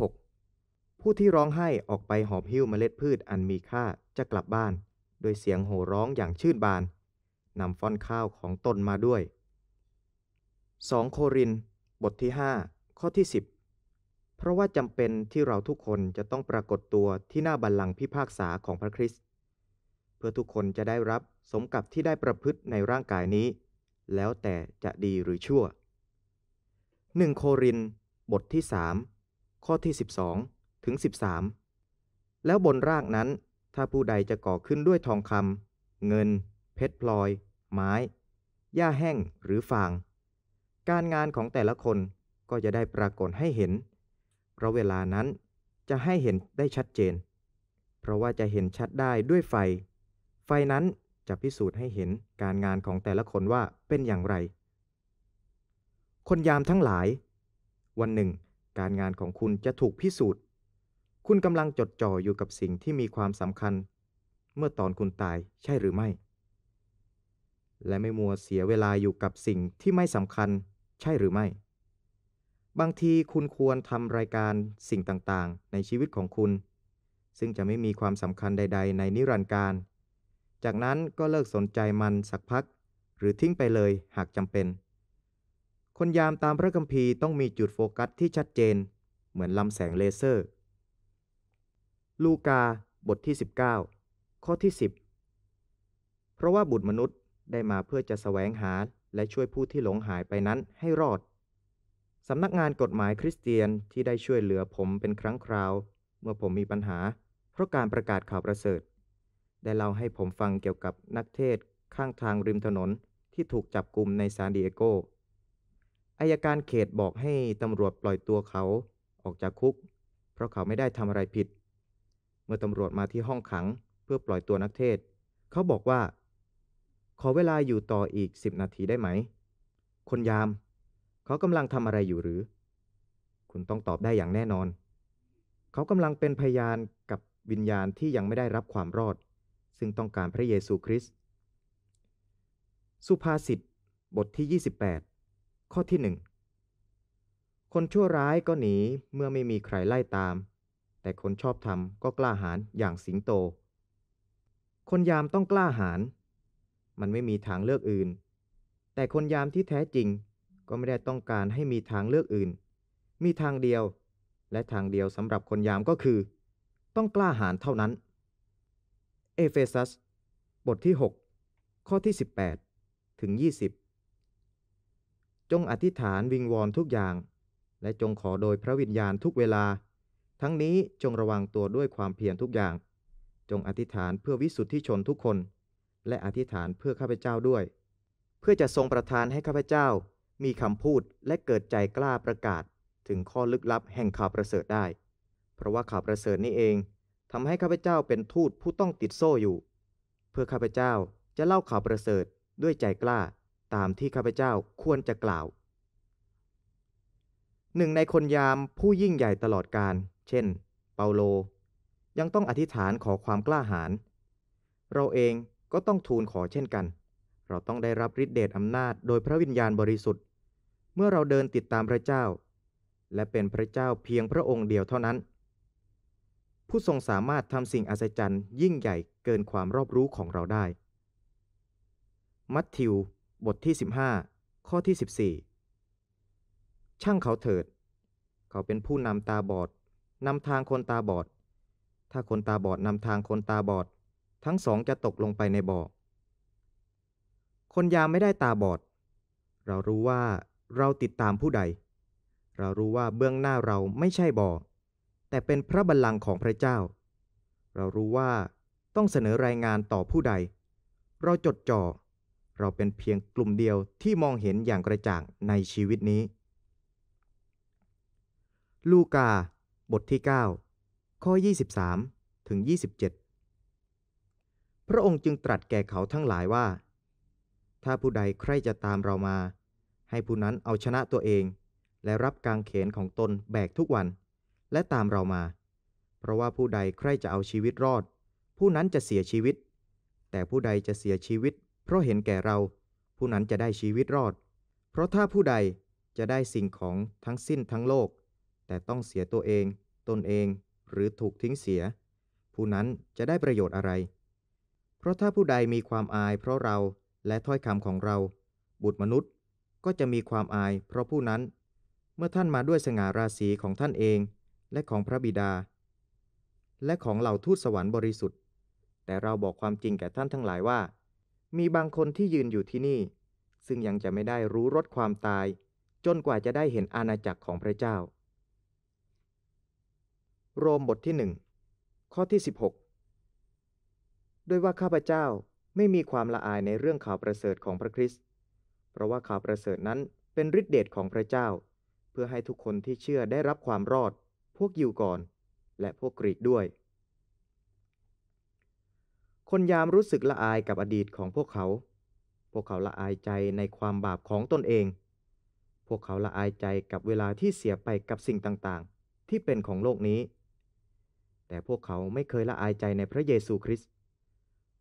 6 ผู้ที่ร้องไห้ออกไปหอบหิ้วเมล็ดพืชอันมีค่าจะกลับบ้านโดยเสียงโห่ร้องอย่างชื่นบานนำฟ้อนข้าวของตนมาด้วย2โครินบทที่5ข้อที่10เพราะว่าจำเป็นที่เราทุกคนจะต้องปรากฏตัวที่หน้าบัลลังก์พิพากษาของพระคริสต์เพื่อทุกคนจะได้รับสมกับที่ได้ประพฤติในร่างกายนี้ แล้วแต่จะดีหรือชั่ว1โครินบทที่ 3 ข้อที่ 12 ถึง 13 แล้วบนรากนั้น ถ้าผู้ใดจะก่อขึ้นด้วยทองคำเงิน เพชรพลอย ไม้หญ้าแห้งหรือฟาง การงานของแต่ละคนก็จะได้ปรากฏให้เห็นเพราะเวลานั้นจะให้เห็นได้ชัดเจน เพราะว่าจะเห็นชัดได้ด้วยไฟ ไฟนั้นจะพิสูจน์ให้เห็นการงานของแต่ละคนว่าเป็นอย่างไร คนยามทั้งหลาย วันหนึ่งการงานของคุณจะถูกพิสูจน์ คุณกำลังจดจ่ออยู่กับสิ่งที่มีความสำคัญ เมื่อตอนคุณตายใช่หรือไม่ และไม่มัวเสียเวลาอยู่กับสิ่งที่ไม่สำคัญ ใช่หรือไม่บางที คุณควรทำรายการสิ่งต่าง ๆ ในชีวิตของคุณ ซึ่งจะไม่มีความสำคัญใด ๆ ในนิรันดร์การ จากนั้นก็เลิกสนใจมันสักพัก หรือทิ้งไปเลยหากจำเป็น คนยามตามพระคัมภีร์ต้องมีจุดโฟกัสที่ชัดเจนเหมือนลำแสงเลเซอร์ ลูกาบทที่ 19 ข้อที่ 10 เพราะว่าบุตรมนุษย์ได้มาเพื่อจะสแสวงหา และช่วยผู้ที่หลงหายไปนั้นให้รอดสำนักงานกฎหมาย คริสเตียน ที่ได้ช่วยเหลือผมเป็นครั้งคราว เมื่อผมมีปัญหา เพราะการประกาศข่าวประเสริฐได้เล่าให้ผมฟังเกี่ยวกับนักเทศข้างทางริมถนนที่ถูกจับกลุ่มในซานดิเอโกอายการเขตบอกให้ตำรวจปล่อยตัวเขา ออกจากคุก เพราะเขาไม่ได้ทำอะไรผิด เมื่อตำรวจมาที่ห้องขัง เพื่อปล่อยตัวนักเทศ เขาบอกว่า ขอเวลาอยู่ต่ออีก 10 นาทีได้ไหม คนยามเขากำลังทำอะไรอยู่หรือ คุณต้องตอบได้อย่างแน่นอน เขากำลังเป็นพยานกับวิญญาณที่ยังไม่ได้รับความรอด ซึ่งต้องการพระเยซูคริสต์ สุภาษิตบทที่ 28 ข้อที่หนึ่ง คนชั่วร้ายก็หนีเมื่อไม่มีใครไล่ตาม แต่คนชอบธรรมก็กล้าหาญอย่างสิงโต คนยามต้องกล้าหาญมันไม่มีทางเลือกอื่น แต่คนยามที่แท้จริงก็ไม่ได้ต้องการให้มีทางเลือกอื่น มีทางเดียว และทางเดียวสำหรับคนยามก็คือ ต้องกล้าหาญเท่านั้น เอเฟซัส บทที่ 6 ข้อที่ 18 ถึง 20 จงอธิษฐานวิงวอนทุกอย่าง และจงขอโดยพระวิญญาณทุกเวลา ทั้งนี้จงระวังตัวด้วยความเพียรทุกอย่าง จงอธิษฐานเพื่อวิสุทธิชนทุกคน และอธิษฐานเพื่อข้าพเจ้าด้วย เพื่อจะทรงประทานให้ข้าพเจ้ามีคำพูดและเกิดใจกล้าประกาศถึงข้อลึกลับแห่งข่าวประเสริฐได้ เพราะว่าข่าวประเสริฐนี้เองทำให้ข้าพเจ้าเป็นทูตผู้ต้องติดโซ่อยู่ เพื่อข้าพเจ้าจะเล่าข่าวประเสริฐด้วยใจกล้าตามที่ข้าพเจ้าควรจะกล่าวหนึ่ง ในคนยามผู้ยิ่งใหญ่ตลอดการ เช่น เปาโล ยังต้องอธิษฐานขอความกล้าหาญเราเองก็ต้องทูลขอเช่นกัน เราต้องได้รับฤทธิเดชอำนาจ โดยพระวิญญาณบริสุทธิ์เมื่อเราเดินติดตามพระเจ้า และเป็นพระเจ้าเพียงพระองค์เดียวเท่านั้น ผู้ทรงสามารถทำสิ่งอัศจรรย์ยิ่งใหญ่เกินความรอบรู้ของเราได้ มัทธิว บทที่15ข้อที่ 14 ช่างเขาเถิด เขาเป็นผู้นำตาบอดนำทางคนตาบอด ถ้าคนตาบอดนำทางคนตาบอด ทั้งสองจะตกลงไปในบ่อคนยามไม่ได้ตาบอด เรารู้ว่าเราติดตามผู้ใด เรารู้ว่าเบื้องหน้าเราไม่ใช่บ่อ แต่เป็นพระบัลลังก์ของพระเจ้า เรารู้ว่า ต้องเสนอรายงานต่อผู้ใด เราจดจ่อ เราเป็นเพียงกลุ่มเดียวที่มองเห็นอย่างกระจ่างในชีวิตนี้ ลูกา บทที่ 9 ข้อ23ถึง27 พระองค์จึงตรัสแก่เขาทั้งหลายว่า ถ้าผู้ใดใครจะตามเรามาให้ผู้นั้นเอาชนะตัวเอง และรับกางเขนของตนแบกทุกวัน และตามเรามา เพราะว่าผู้ใดใครจะเอาชีวิตรอด ผู้นั้นจะเสียชีวิต แต่ผู้ใดจะเสียชีวิต เพราะเห็นแก่เรา ผู้นั้นจะได้ชีวิตรอด เพราะถ้าผู้ใดจะได้สิ่งของทั้งสิ้นทั้งโลก แต่ต้องเสียตัวเอง ตนเองหรือถูกทิ้งเสีย ผู้นั้นจะได้ประโยชน์อะไร เพราะถ้าผู้ใดมีความอาย เพราะเราและถ้อยคำของเราบุตรมนุษย์ก็จะมีความอายเพราะผู้นั้นเมื่อท่านมาด้วยสง่าราศีของท่านเอง และของพระบิดา และของเหล่าทูตสวรรค์บริสุทธิ์ แต่เราบอกความจริงแก่ท่านทั้งหลายว่า มีบางคนที่ยืนอยู่ที่นี่ ซึ่งยังจะไม่ได้รู้รสความตาย จนกว่าจะได้เห็นอาณาจักรของพระเจ้า โรมบทที่หนึ่งข้อที่ 16ด้วยว่าข้าพเจ้าไม่มีความละอายในเรื่องข่าวประเสริฐของพระคริสต์เพราะว่าข่าวประเสริฐนั้นเป็นฤทธิเดชของพระเจ้า เพื่อให้ทุกคนที่เชื่อได้รับความรอด พวกยิวก่อน และพวกกรีกด้วย คนยามรู้สึกละอายกับอดีตของพวกเขา พวกเขาละอายใจในความบาปของตนเอง พวกเขาละอายใจกับเวลาที่เสียไปกับสิ่งต่าง ๆ ที่เป็นของโลกนี้ แต่พวกเขาไม่เคยละอายใจในพระเยซูคริสต์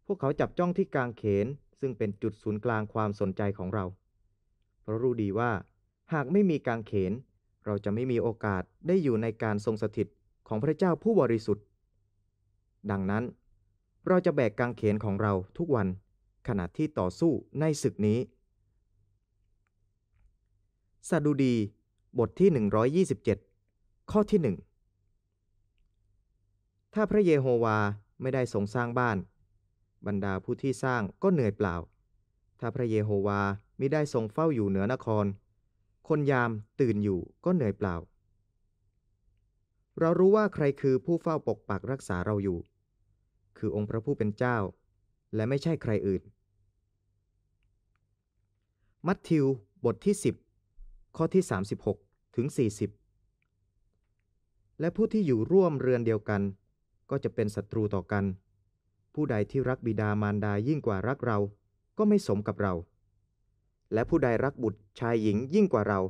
พวกเขาจับจ้องที่กลางเขน ซึ่งเป็นจุดศูนย์กลางความสนใจของเราเพราะรู้ดีว่าหากไม่มีกางเขน เราจะไม่มีโอกาสได้อยู่ในการทรงสถิตของพระเจ้าผู้บริสุทธิ์ ดังนั้น เราจะแบกกางเขนของเราทุกวันขณะที่ต่อสู้ในศึกนี้ สดุดี บทที่ 127 ข้อที่ 1 ถ้าพระเยโฮวา ไม่ได้ทรงสร้างบ้าน บรรดาผู้ที่สร้างก็เหนื่อยเปล่า ถ้าพระเยโฮวามิได้ทรงเฝ้าอยู่เหนือนคร คนยามตื่นอยู่ก็เหนื่อยเปล่า เรารู้ว่าใครคือผู้เฝ้าปกปักรักษาเราอยู่ คือองค์พระผู้เป็นเจ้า และไม่ใช่ใครอื่น มัทธิวบทที่ 10 ข้อที่ 36 ถึง 40 และผู้ที่อยู่ร่วมเรือนเดียวกัน ก็จะเป็นศัตรูต่อกัน ผู้ใดที่รักบิดามารดายิ่งกว่ารักเราก็ไม่สมกับเราและผู้ใดรักบุตรชายหญิงยิ่งกว่าเรา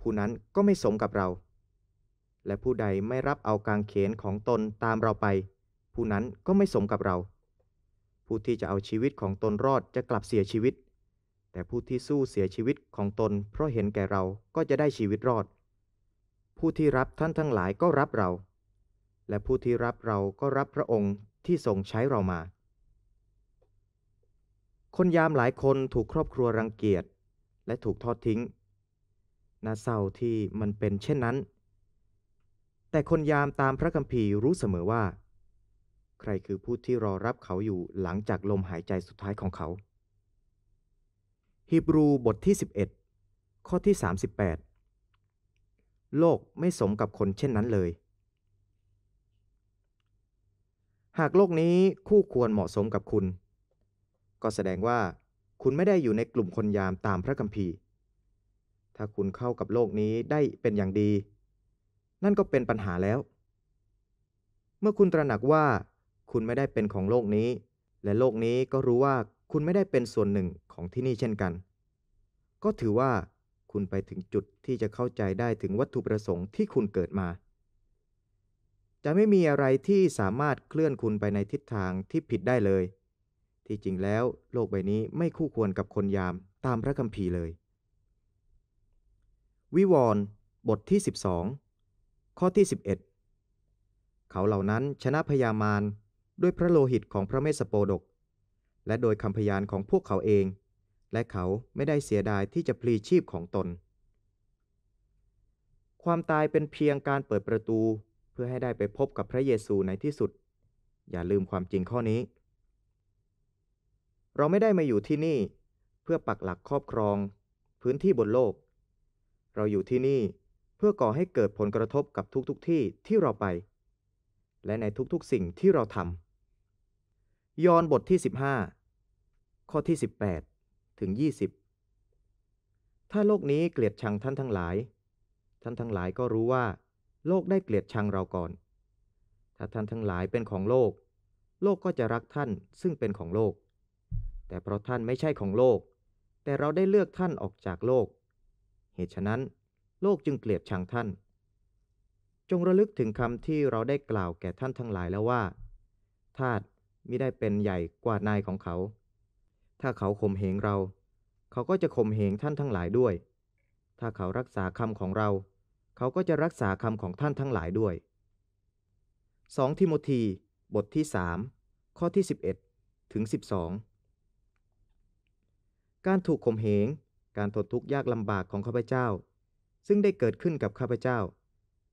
ผู้นั้นก็ไม่สมกับเรา และผู้ใดไม่รับเอากางเขนของตนตามเราไป ผู้นั้นก็ไม่สมกับเรา ผู้ที่จะเอาชีวิตของตนรอดจะกลับเสียชีวิต แต่ผู้ที่สู้เสียชีวิตของตนเพราะเห็นแก่เราก็จะได้ชีวิตรอด ผู้ที่รับท่านทั้งหลายก็รับเรา และผู้ที่รับเราก็รับพระองค์ที่ทรงใช้เรามาคนยามหลายคนถูกครอบครัวรังเกียจและถูกทอดทิ้งน่าเศร้าที่มันเป็นเช่นนั้น แต่คนยามตามพระคัมภีร์รู้เสมอว่า ใครคือผู้ที่รอรับเขาอยู่หลังจากลมหายใจสุดท้ายของเขาฮิบรูบทที่ 11 ข้อที่ 38 โลกไม่สมกับคนเช่นนั้นเลย หากโลกนี้คู่ควรเหมาะสมกับคุณก็แสดงว่าคุณไม่ได้อยู่ในกลุ่มคนยามตามพระคัมภีร์ถ้าคุณเข้ากับโลกนี้ได้เป็นอย่างดี นั่นก็เป็นปัญหาแล้ว เมื่อคุณตระหนักว่า คุณไม่ได้เป็นของโลกนี้ และโลกนี้ก็รู้ว่าคุณไม่ได้เป็นส่วนหนึ่งของที่นี่เช่นกัน ก็ถือว่าคุณไปถึงจุดที่จะเข้าใจได้ถึงวัตถุประสงค์ที่คุณเกิดมา จะไม่มีอะไรที่สามารถเคลื่อนคุณไปในทิศทางที่ผิดได้เลยที่จริงแล้วโลกใบนี้ไม่คู่ควรกับคนยามตามพระคัมภีร์เลย วิวรณ์ บทที่ 12 ข้อที่ 11 เขาเหล่านั้นชนะพยามารด้วยพระโลหิตของพระเมสโปดก และโดยคำพยานของพวกเขาเอง และเขาไม่ได้เสียดายที่จะพลีชีพของตน ความตายเป็นเพียงการเปิดประตูเพื่อให้ได้ไปพบกับพระเยซูในที่สุด อย่าลืมความจริงข้อนี้เราไม่ได้มาอยู่ที่นี่ เพื่อปักหลักครอบครอง พื้นที่บนโลก เราอยู่ที่นี่เพื่อก่อให้เกิดผลกระทบกับทุกๆทที่ที่เราไป และในทุกๆสิ่งที่เราทำ ยอห์นบทที่ 15 ข้อที่18ถึง20ถ้าโลกนี้เกลียดชังท่านทั้งหลาย ท่านทั้งหลายก็รู้ว่า โลกได้เกลียดชังเราก่อน ถ้าท่านทั้งหลายเป็นของโลก โลกก็จะรักท่านซึ่งเป็นของโลกแต่เพราะท่านไม่ใช่ของโลก แต่เราได้เลือกท่านออกจากโลก เหตุฉะนั้น โลกจึงเกลียดชังท่าน จงระลึกถึงคำที่เราได้กล่าวแก่ท่านทั้งหลายแล้วว่า ทาตมิได้เป็นใหญ่กว่านายของเขา ถ้าเขาข่มเหงเรา เขาก็จะข่มเหงท่านทั้งหลายด้วย ถ้าเขารักษาคำของเรา เขาก็จะรักษาคำของท่านทั้งหลายด้วย2ทิโมธีบทที่3ข้อที่ 11ถึง12การถูกข่มเหง การทนทุกข์ยากลำบากของข้าพเจ้า ซึ่งได้เกิดขึ้นกับข้าพเจ้า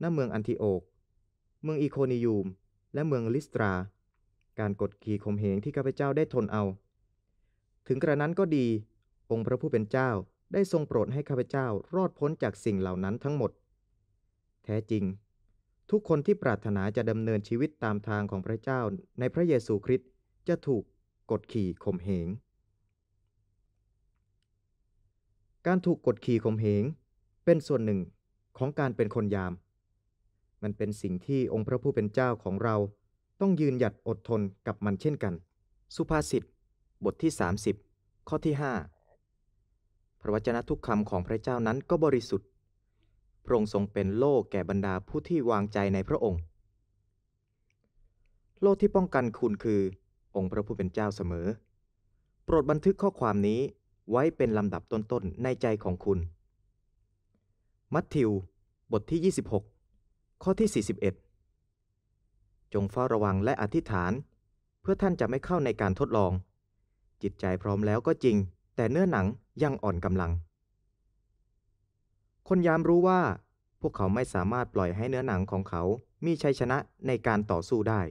ณ เมืองอันทิโอกเมืองอีโคนิยูม และเมืองลิสตรา การกดขี่ข่มเหงที่ข้าพเจ้าได้ทนเอา ถึงกระนั้นก็ดี องค์พระผู้เป็นเจ้าได้ทรงโปรดให้ข้าพเจ้ารอดพ้นจากสิ่งเหล่านั้นทั้งหมด แท้จริง ทุกคนที่ปรารถนาจะดำเนินชีวิตตามทางของพระเจ้าในพระเยซูคริสต์จะถูกกดขี่ข่มเหงการถูกกดขี่ข่มเหง เป็นส่วนหนึ่งของการเป็นคนยาม มันเป็นสิ่งที่องค์พระผู้เป็นเจ้าของเราต้องยืนหยัดอดทนกับมันเช่นกัน สุภาษิตบทที่ 30 ข้อที่5พระวจนะทุกคำของพระเจ้านั้นก็บริสุทธิ์พระองค์ทรงเป็นโล่แก่บรรดาผู้ที่วางใจในพระองค์ โล่ที่ป้องกันคุณคือองค์พระผู้เป็นเจ้าเสมอ โปรดบันทึกข้อความนี้ไว้เป็นลำดับต้นๆ ในใจของคุณ มัทธิว บทที่ 26 ข้อที่ 41 จงเฝ้าระวังและอธิษฐาน เพื่อท่านจะไม่เข้าในการทดลอง จิตใจพร้อมแล้วก็จริง แต่เนื้อหนังยังอ่อนกำลัง คนยามรู้ว่าพวกเขาไม่สามารถปล่อยให้เนื้อหนังของเขามีชัยชนะในการต่อสู้ได้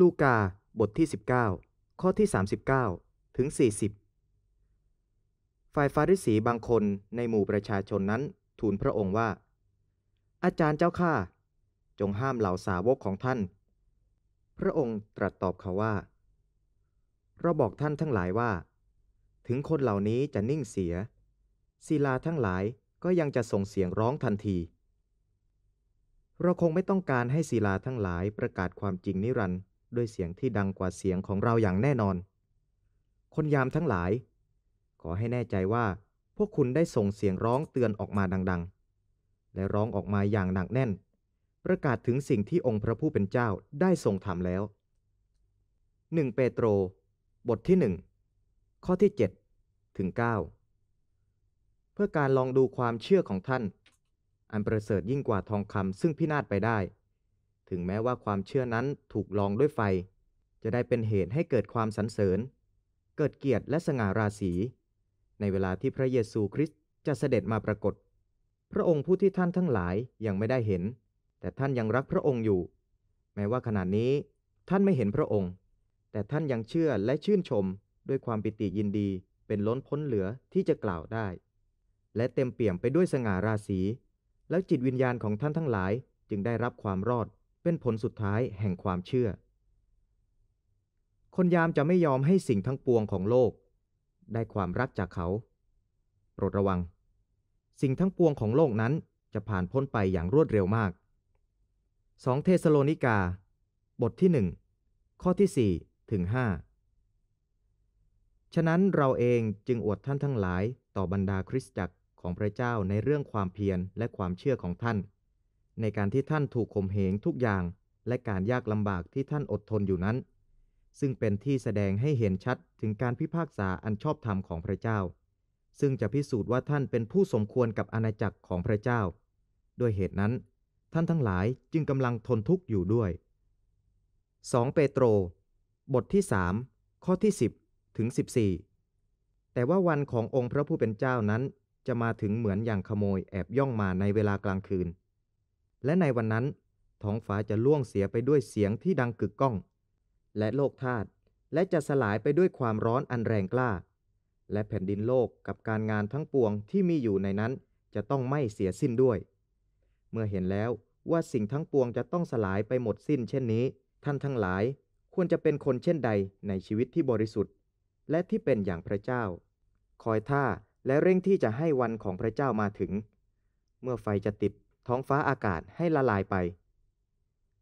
ลูกา บทที่ 19 ข้อที่ 39 ถึง 40ฝ่ายฟาริสีบางคนในหมู่ประชาชนนั้นทูลพระองค์ว่า อาจารย์เจ้าข้าจงห้ามเหล่าสาวกของท่าน พระองค์ตรัสตอบเขาว่า เราบอกท่านทั้งหลายว่า ถึงคนเหล่านี้จะนิ่งเสียศิลาทั้งหลายก็ยังจะส่งเสียงร้องทันที เราคงไม่ต้องการให้ศิลาทั้งหลายประกาศความจริงนิรันด์ด้วยเสียงที่ดังกว่าเสียงของเราอย่างแน่นอน คนยามทั้งหลายขอให้แน่ใจว่าพวกคุณได้ส่งเสียงร้องเตือนออกมาดัง ๆ และร้องออกมาอย่างหนักแน่น ประกาศถึงสิ่งที่องค์พระผู้เป็นเจ้าได้ทรงทำแล้ว1เปโตร บทที่1ข้อที่7ถึง9เพื่อการลองดูความเชื่อของท่าน อันประเสริฐยิ่งกว่าทองคำซึ่งพินาศไปได้ ถึงแม้ว่าความเชื่อนั้นถูกลองด้วยไฟ จะได้เป็นเหตุให้เกิดความสรรเสริญ เกิดเกียรติและสง่าราศีในเวลาที่พระเยซูคริสต์จะเสด็จมาปรากฏ พระองค์ผู้ที่ท่านทั้งหลายยังไม่ได้เห็น แต่ท่านยังรักพระองค์อยู่ แม้ว่าขณะนี้ท่านไม่เห็นพระองค์ แต่ท่านยังเชื่อและชื่นชมด้วยความปิติยินดีเป็นล้นพ้นเหลือที่จะกล่าวได้ และเต็มเปี่ยมไปด้วยสง่าราศีแล้วจิตวิญญาณของท่านทั้งหลายจึงได้รับความรอด เป็นผลสุดท้ายแห่งความเชื่อ คนยามจะไม่ยอมให้สิ่งทั้งปวงของโลกได้ความรักจากเขา โปรดระวัง สิ่งทั้งปวงของโลกนั้นจะผ่านพ้นไปอย่างรวดเร็วมาก 2 เทสโลนิกา บทที่ 1 ข้อที่ 4 ถึง 5 ฉะนั้นเราเองจึงอวดท่านทั้งหลาย ต่อบรรดาคริสตจักรของพระเจ้าในเรื่องความเพียรและความเชื่อของท่าน ในการที่ท่านถูกข่มเหงทุกอย่างและการยากลำบากที่ท่านอดทนอยู่นั้นซึ่งเป็นที่แสดงให้เห็นชัดถึงการพิพากษาอันชอบธรรมของพระเจ้า ซึ่งจะพิสูจน์ว่าท่านเป็นผู้สมควรกับอาณาจักรของพระเจ้า ด้วยเหตุนั้นท่านทั้งหลายจึงกำลังทนทุกข์อยู่ด้วย2เปโตร บทที่3ข้อที่10ถึง14 แต่ว่าวันขององค์พระผู้เป็นเจ้านั้นจะมาถึงเหมือนอย่างขโมยแอบย่องมาในเวลากลางคืน และในวันนั้นท้องฟ้าจะล่วงเสียไปด้วยเสียงที่ดังกึกก้องและโลกธาตุและจะสลายไปด้วยความร้อนอันแรงกล้า และแผ่นดินโลกกับการงานทั้งปวงที่มีอยู่ในนั้น จะต้องไม่เสียสิ้นด้วย เมื่อเห็นแล้วว่าสิ่งทั้งปวงจะต้องสลายไปหมดสิ้นเช่นนี้ ท่านทั้งหลาย ควรจะเป็นคนเช่นใดในชีวิตที่บริสุทธิ์ และที่เป็นอย่างพระเจ้า คอยท่าและเร่งที่จะให้วันของพระเจ้ามาถึง เมื่อไฟจะติดท้องฟ้าอากาศให้ละลายไป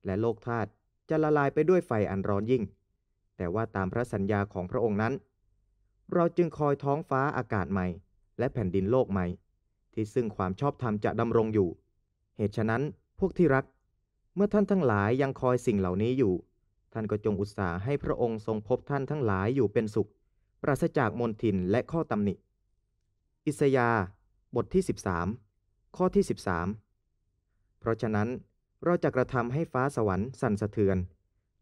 และโลกธาตุจะละลายไปด้วยไฟอันร้อนยิ่ง แต่ว่าตามพระสัญญาของพระองค์นั้น เราจึงคอยท้องฟ้าอากาศใหม่ และแผ่นดินโลกใหม่ ที่ซึ่งความชอบธรรมจะดำรงอยู่ เหตุฉะนั้นพวกที่รัก เมื่อท่านทั้งหลายยังคอยสิ่งเหล่านี้อยู่ ท่านก็จงอุตส่าห์ให้พระองค์ทรงพบท่านทั้งหลายอยู่เป็นสุข ปราศจากมนทินและข้อตำหนิ อิสยา บทที่ 13 ข้อที่ 13 เพราะฉะนั้นเราจะกระทำให้ฟ้าสวรรค์สั่นสะเทือน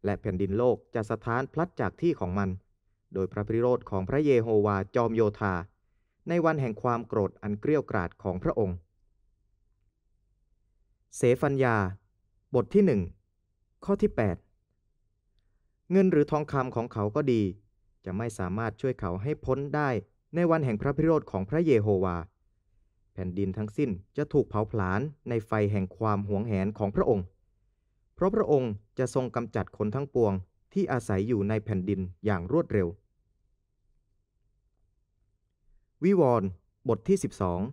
และแผ่นดินโลกจะสะท้านพลัดจากที่ของมัน โดยพระพิโรธของพระเยโฮวาจอมโยธาในวันแห่งความโกรธอันเกลี้ยกราดของพระองค์ เสฟัญญาบทที่หนึ่งข้อที่ 8 เงินหรือทองคำของเขาก็ดี จะไม่สามารถช่วยเขาให้พ้นได้ในวันแห่งพระพิโรธของพระเยโฮวาแผ่นดินทั้งสิ้นจะถูกเผาผลาญในไฟแห่งความหวงแหนของพระองค์ เพราะพระองค์จะทรงกำจัดคนทั้งปวงที่อาศัยอยู่ในแผ่นดินอย่างรวดเร็ว วิวรณ์บทที่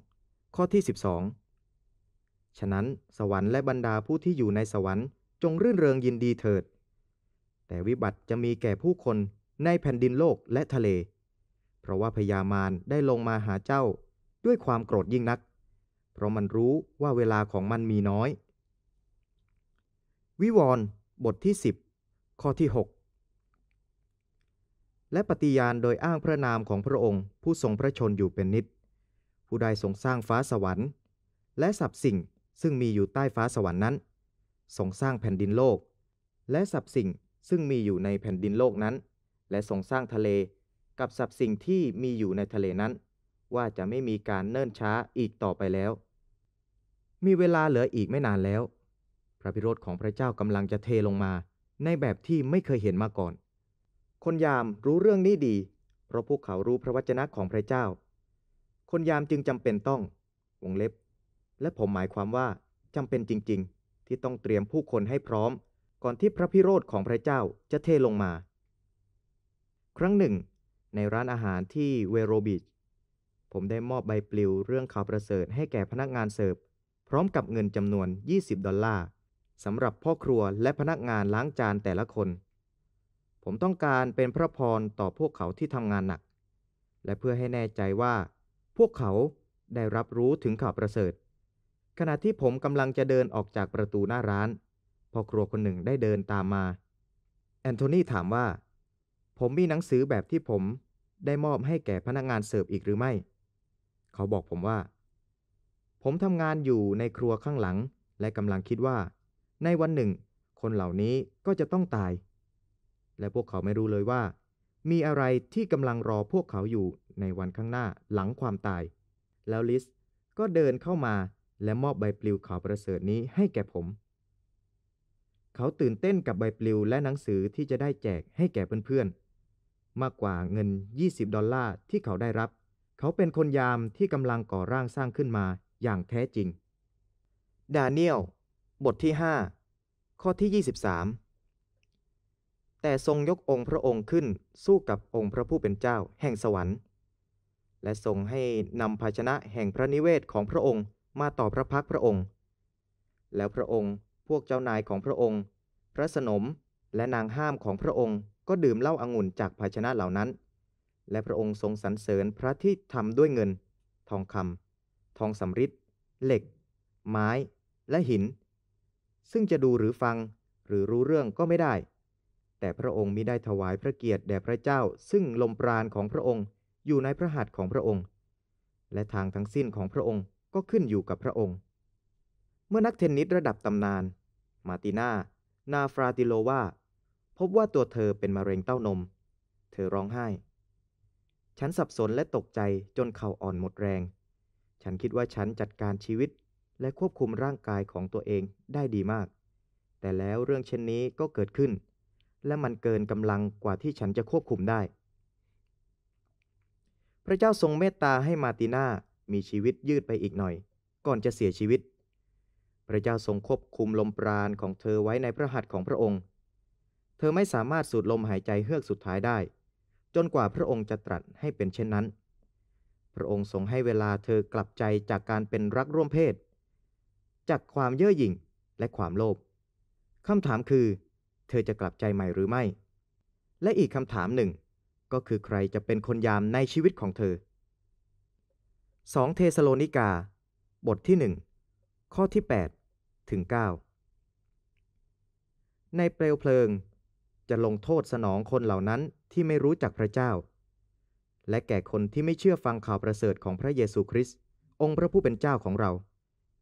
12 ข้อที่ 12 ฉะนั้น สวรรค์และบรรดาผู้ที่อยู่ในสวรรค์ จงรื่นเริงยินดีเถิด แต่วิบัติจะมีแก่ผู้คนในแผ่นดินโลกและทะเล เพราะว่าพญามารได้ลงมาหาเจ้าด้วยความโกรธยิ่งนัก เพราะมันรู้ว่าเวลาของมันมีน้อย วิวรณ์บทที่ 10 ข้อที่ 6 และปฏิญาณโดยอ้างพระนามของพระองค์ผู้ทรงพระชนอยู่เป็นนิด ผู้ใดทรงสร้างฟ้าสวรรค์ และสับสิ่งซึ่งมีอยู่ใต้ฟ้าสวรรค์นั้น ทรงสร้างแผ่นดินโลก และสับสิ่งซึ่งมีอยู่ในแผ่นดินโลกนั้น และทรงสร้างทะเล กับสับสิ่งที่มีอยู่ในทะเลนั้นว่าจะไม่มีการเนิ่นช้าอีกต่อไปแล้ว มีเวลาเหลืออีกไม่นานแล้ว พระพิโรธของพระเจ้ากำลังจะเทลงมา ในแบบที่ไม่เคยเห็นมาก่อน คนยามรู้เรื่องนี้ดี เพราะพวกเขารู้พระวจนะของพระเจ้า คนยามจึงจำเป็นต้องวงเล็บและผมหมายความว่าจำเป็นจริงๆ ที่ต้องเตรียมผู้คนให้พร้อม ก่อนที่พระพิโรธของพระเจ้าจะเทลงมา ครั้งหนึ่งในร้านอาหารที่เวโรบิชผมได้มอบใบปลิวเรื่องข่าวประเสริฐให้แก่พนักงานเสิร์ฟพร้อมกับเงินจำนวน 20ดอลลาร์สำหรับพ่อครัวและพนักงานล้างจานแต่ละคน ผมต้องการเป็นพระพรต่อพวกเขาที่ทำงานหนัก และเพื่อให้แน่ใจว่า พวกเขาได้รับรู้ถึงข่าวประเสริฐ ขณะที่ผมกำลังจะเดินออกจากประตูหน้าร้านพ่อครัวคนหนึ่งได้เดินตามมา แอนโทนีถามว่า ผมมีหนังสือแบบที่ผมได้มอบให้แก่พนักงานเสิร์ฟอีกหรือไม่เขาบอกผมว่า ผมทำงานอยู่ในครัวข้างหลัง และกำลังคิดว่า ในวันหนึ่ง คนเหล่านี้ก็จะต้องตาย และพวกเขาไม่รู้เลยว่า มีอะไรที่กำลังรอพวกเขาอยู่ในวันข้างหน้าหลังความตาย แล้วลิส ก็เดินเข้ามาและมอบใบปลิวข่าวประเสริฐนี้ให้แก่ผม เขาตื่นเต้นกับใบปลิวและหนังสือที่จะได้แจกให้แก่เพื่อนๆมากกว่าเงิน20ดอลลาร์ที่เขาได้รับเขาเป็นคนยามที่กำลังก่อร่างสร้างขึ้นมาอย่างแท้จริง ดาเนียล บทที่ 5 ข้อที่ 23 แต่ทรงยกองค์พระองค์ขึ้นสู้กับองค์พระผู้เป็นเจ้าแห่งสวรรค์ และทรงให้นำภาชนะแห่งพระนิเวศของพระองค์มาต่อพระพักพระองค์ แล้วพระองค์ พวกเจ้านายของพระองค์ พระสนมและนางห้ามของพระองค์ก็ดื่มเหล้าอางุ่นจากภาชนะเหล่านั้นและพระองค์ทรงสรรเสริญพระที่ทำด้วยเงิน ทองคำทองสำริดเหล็ก ไม้ และหิน ซึ่งจะดูหรือฟังหรือรู้เรื่องก็ไม่ได้ แต่พระองค์มิได้ถวายพระเกียรติแด่พระเจ้าซึ่งลมปราณของพระองค์อยู่ในพระหัตถ์ของพระองค์ และทางทั้งสิ้นของพระองค์ก็ขึ้นอยู่กับพระองค์ เมื่อนักเทนนิสระดับตำนานมาตินานาฟราติโลวาพบว่าตัวเธอเป็นมะเร็งเต้านม เธอร้องไห้ฉันสับสนและตกใจจนเข่าอ่อนหมดแรง ฉันคิดว่าฉันจัดการชีวิตและควบคุมร่างกายของตัวเองได้ดีมาก แต่แล้วเรื่องเช่นนี้ก็เกิดขึ้น และมันเกินกำลังกว่าที่ฉันจะควบคุมได้ พระเจ้าทรงเมตตาให้มาติน่า มีชีวิตยืดไปอีกหน่อย ก่อนจะเสียชีวิต พระเจ้าทรงควบคุมลมปราณของเธอไว้ในพระหัตถ์ของพระองค์ เธอไม่สามารถสูดลมหายใจเฮือกสุดท้ายได้จนกว่าพระองค์จะตรัสให้เป็นเช่นนั้น พระองค์ทรงให้เวลาเธอกลับใจจากการเป็นรักร่วมเพศ จากความเย่อหยิ่งและความโลภคำถามคือ เธอจะกลับใจใหม่หรือไม่ และอีกคำถามหนึ่ง ก็คือใครจะเป็นคนยามในชีวิตของเธอ 2เทสโลนิกา บทที่ 1 ข้อที่ 8 ถึง 9 ในเปลวเพลิงจะลงโทษสนองคนเหล่านั้นที่ไม่รู้จักพระเจ้า และแก่คนที่ไม่เชื่อฟังข่าวประเสริฐของพระเยซูคริสต์องค์พระผู้เป็นเจ้าของเรา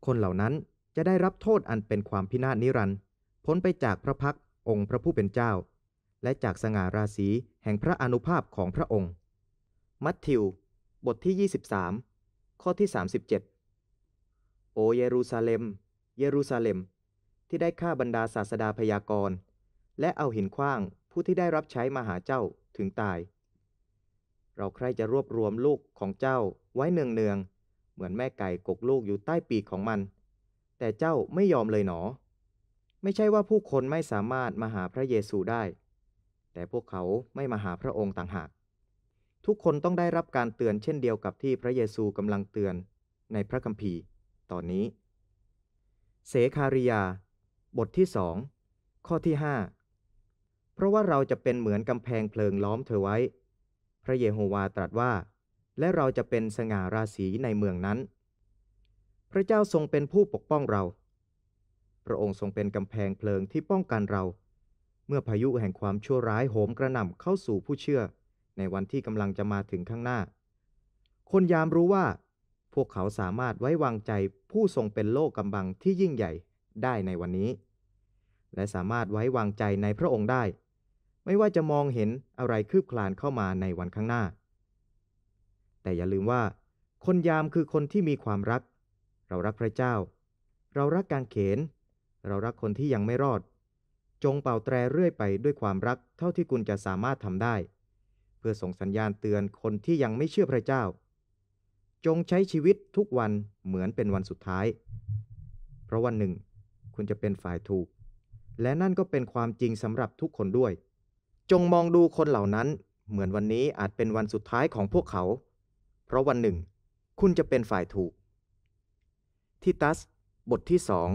คนเหล่านั้นจะได้รับโทษอันเป็นความพินาศนิรันดร์พ้นไปจากพระพักองค์พระผู้เป็นเจ้า และจากสง่าราศีแห่งพระอนุภาพของพระองค์ มัทธิว บทที่ 23 ข้อที่ 37 โอเยรูซาเล็ม เยรูซาเล็ม ที่ได้ฆ่าบรรดาศาสดาพยากรณ์และเอาหินขว้างผู้ที่ได้รับใช้มาหาเจ้าถึงตาย เราใคร่จะรวบรวมลูกของเจ้าไว้เนืองเนือง เหมือนแม่ไก่กกลูกอยู่ใต้ปีกของมัน แต่เจ้าไม่ยอมเลยหนอ ไม่ใช่ว่าผู้คนไม่สามารถมาหาพระเยซูได้ แต่พวกเขาไม่มาหาพระองค์ต่างหากทุกคนต้องได้รับการเตือนเช่นเดียวกับที่พระเยซูกำลังเตือนในพระคัมภีร์ ตอนนี้ เสคาริยา บทที่สองข้อที่ห้าเพราะว่าเราจะเป็นเหมือนกำแพงเพลิงล้อมเธอไว้ พระเยโฮวาตรัสว่า และเราจะเป็นสง่าราศีในเมืองนั้น พระเจ้าทรงเป็นผู้ปกป้องเรา พระองค์ทรงเป็นกำแพงเพลิงที่ป้องกันเรา เมื่อพายุแห่งความชั่วร้ายโหมกระหน่ำเข้าสู่ผู้เชื่อ ในวันที่กำลังจะมาถึงข้างหน้า คนยามรู้ว่า พวกเขาสามารถไว้วางใจผู้ทรงเป็นโลกกำบังที่ยิ่งใหญ่ได้ในวันนี้ และสามารถไว้วางใจในพระองค์ได้ไม่ว่าจะมองเห็นอะไรคืบคลานเข้ามาในวันข้างหน้า แต่อย่าลืมว่า คนยามคือคนที่มีความรัก เรารักพระเจ้า เรารักการเขนเรารักคนที่ยังไม่รอด จงเป่าแตรเรื่อยไปด้วยความรักเท่าที่คุณจะสามารถทำได้ เพื่อส่งสัญญาณเตือนคนที่ยังไม่เชื่อพระเจ้า จงใช้ชีวิตทุกวันเหมือนเป็นวันสุดท้าย เพราะวันหนึ่ง คุณจะเป็นฝ่ายถูก และนั่นก็เป็นความจริงสำหรับทุกคนด้วยจงมองดูคนเหล่านั้นเหมือนวันนี้อาจเป็นวันสุดท้ายของพวกเขา เพราะวันหนึ่ง คุณจะเป็นฝ่ายถูกทิตัส บทที่สอง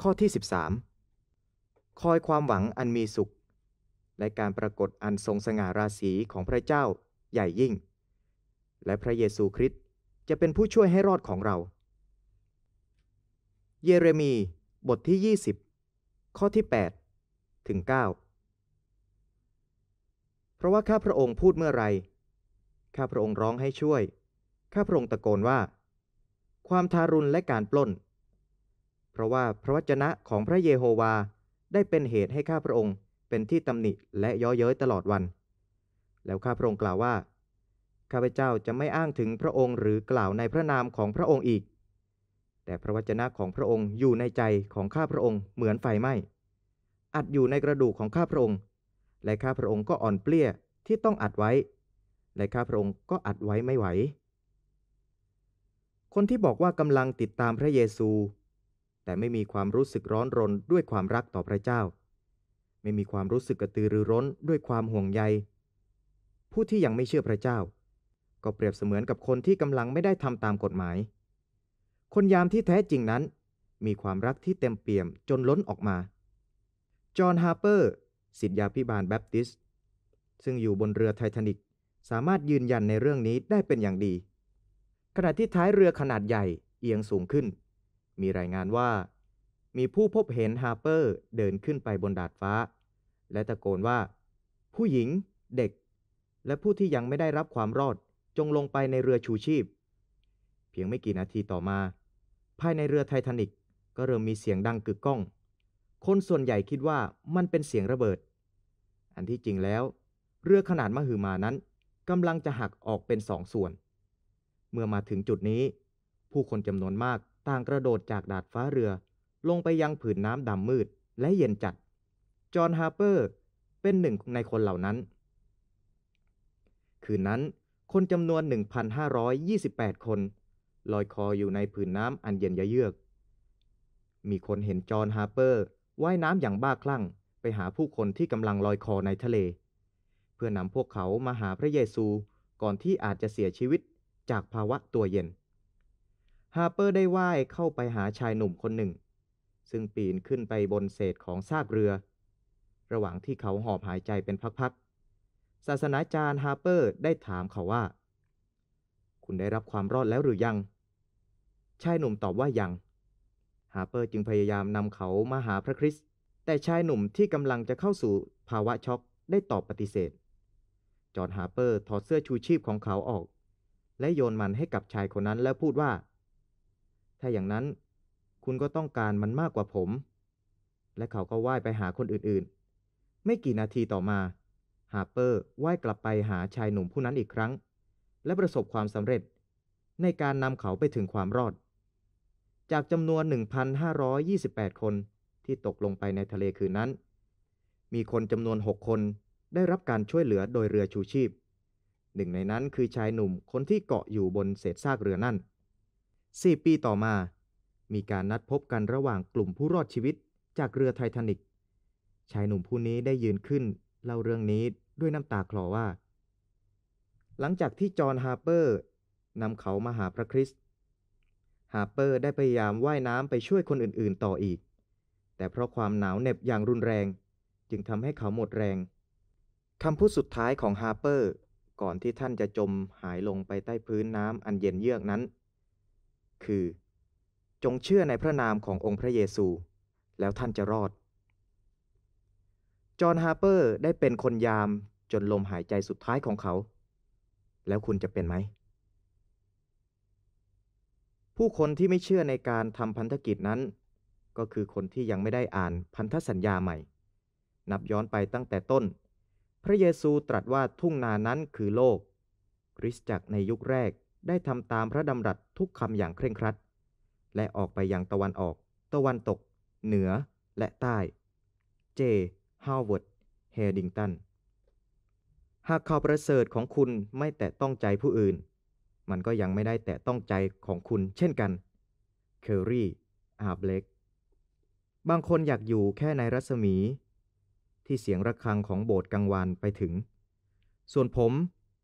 ข้อที่ 13 คอยความหวังอันมีสุข และการปรากฏอันทรงสง่าราศีของพระเจ้าใหญ่ยิ่ง และพระเยซูคริสต์จะเป็นผู้ช่วยให้รอดของเรา เยเรมี บทที่ 20 ข้อที่ 8 ถึง 9เพราะว่าข้าพระองค์พูดเมื่อไร ข้าพระองค์ร้องให้ช่วย ข้าพระองค์ตะโกนว่า ความทารุณและการปล้น เพราะว่าพระวจนะของพระเยโฮวา ได้เป็นเหตุให้ข้าพระองค์เป็นที่ตำหนิและย้อเย้ยตลอดวัน แล้วข้าพระองค์กล่าวว่า ข้าพเจ้าจะไม่อ้างถึงพระองค์หรือกล่าวในพระนามของพระองค์อีก แต่พระวจนะของพระองค์อยู่ในใจของข้าพระองค์เหมือนไฟไหม้ อัดอยู่ในกระดูกของข้าพระองค์และข้าพระองค์ก็อ่อนเปลี้ยที่ต้องอัดไว้ และข้าพระองค์ก็อัดไว้ไม่ไหว คนที่บอกว่ากำลังติดตามพระเยซู แต่ไม่มีความรู้สึกร้อนรนด้วยความรักต่อพระเจ้า ไม่มีความรู้สึกกระตือรือร้นด้วยความห่วงใยผู้ที่ยังไม่เชื่อพระเจ้า ก็เปรียบเสมือนกับคนที่กำลังไม่ได้ทำตามกฎหมาย คนยามที่แท้จริงนั้น มีความรักที่เต็มเปี่ยมจนล้นออกมาจอห์นฮาร์เปอร์สิทธยาพิบาลแบปติสซึ่งอยู่บนเรือไททานิกสามารถยืนยันในเรื่องนี้ได้เป็นอย่างดีขณะที่ท้ายเรือขนาดใหญ่เอียงสูงขึ้น มีรายงานว่า มีผู้พบเห็นฮาร์เปอร์เดินขึ้นไปบนดาดฟ้า และตะโกนว่า ผู้หญิง เด็ก และผู้ที่ยังไม่ได้รับความรอดจงลงไปในเรือชูชีพ เพียงไม่กี่นาทีต่อมา ภายในเรือไททานิกก็เริ่มมีเสียงดังกึกก้องคนส่วนใหญ่คิดว่ามันเป็นเสียงระเบิด อันที่จริงแล้ว เรือขนาดมหึมานั้นกำลังจะหักออกเป็นสองส่วน เมื่อมาถึงจุดนี้ ผู้คนจำนวนมากต่างกระโดดจากดาดฟ้าเรือลงไปยังผืนน้ำดำมืดและเย็นจัด จอห์น ฮาร์เปอร์ เป็นหนึ่งในคนเหล่านั้น คืนนั้นคนจำนวน 1,528 คน ลอยคออยู่ในผืนน้ำอันเย็นยะเยือก มีคนเห็นจอห์น ฮาร์เปอร์ว่ายน้ำอย่างบ้าคลั่ง ไปหาผู้คนที่กำลังลอยคอในทะเล เพื่อนำพวกเขามาหาพระเยซูก่อนที่อาจจะเสียชีวิตจากภาวะตัวเย็นฮาเปอร์ได้ว่ายเข้าไปหาชายหนุ่มคนหนึ่ง ซึ่งปีนขึ้นไปบนเศษของซากเรือ ระหว่างที่เขาหอบหายใจเป็นพักๆศาสนาจารย์ฮาเปอร์ได้ถามเขาว่า คุณได้รับความรอดแล้วหรือยังชายหนุ่มตอบว่ายังฮาร์เปอร์จึงพยายามนำเขามาหาพระคริสต์ แต่ชายหนุ่มที่กำลังจะเข้าสู่ภาวะช็อกได้ตอบปฏิเสธ จอร์ดฮาร์เปอร์ถอดเสื้อชูชีพของเขาออก และโยนมันให้กับชายคนนั้นแล้วพูดว่า ถ้าอย่างนั้น คุณก็ต้องการมันมากกว่าผม และเขาก็ว่ายไปหาคนอื่นๆ ไม่กี่นาทีต่อมา ฮาร์เปอร์ว่ายกลับไปหาชายหนุ่มผู้นั้นอีกครั้ง และประสบความสำเร็จ ในการนำเขาไปถึงความรอดจากจำนวน 1,528 คนที่ตกลงไปในทะเลคืนนั้น มีคนจำนวน 6 คนได้รับการช่วยเหลือโดยเรือชูชีพ หนึ่งในนั้นคือชายหนุ่มคนที่เกาะอยู่บนเศษซากเรือนั่นสี่ปีต่อมา มีการนัดพบกันระหว่างกลุ่มผู้รอดชีวิตจากเรือไททานิก ชายหนุ่มผู้นี้ได้ยืนขึ้น เล่าเรื่องนี้ด้วยน้ำตาคลอว่า หลังจากที่จอห์นฮาร์เปอร์นำเขามาหาพระคริสต์ฮาร์เปอร์ได้พยายามว่ายน้ำไปช่วยคนอื่นๆต่ออีก แต่เพราะความหนาวเหน็บอย่างรุนแรงจึงทำให้เขาหมดแรง คำพูดสุดท้ายของฮาร์เปอร์ก่อนที่ท่านจะจมหายลงไปใต้พื้นน้ำอันเย็นเยือกนั้น คือ จงเชื่อในพระนามขององค์พระเยซู แล้วท่านจะรอด จอห์นฮาร์เปอร์ได้เป็นคนยาม จนลมหายใจสุดท้ายของเขา แล้วคุณจะเป็นไหมผู้คนที่ไม่เชื่อในการทำพันธกิจนั้น ก็คือคนที่ยังไม่ได้อ่านพันธสัญญาใหม่ นับย้อนไปตั้งแต่ต้น พระเยซูตรัสว่าทุ่งนานั้นคือโลกคริสตจักรในยุคแรกได้ทำตามพระดำรัสทุกคำอย่างเคร่งครัด และออกไปยังตะวันออก ตะวันตก เหนือและใต้เจฮาวเวิร์ดเฮดิงตัน หากข่าวประเสริฐของคุณไม่แตะต้องใจผู้อื่นมันก็ยังไม่ได้แต่ต้องใจของคุณเช่นกัน เคอรี่ อาเบล็กบางคนอยากอยู่แค่ในรัศมี ที่เสียงระฆังของโบสถ์กลางวันไปถึง ส่วนผม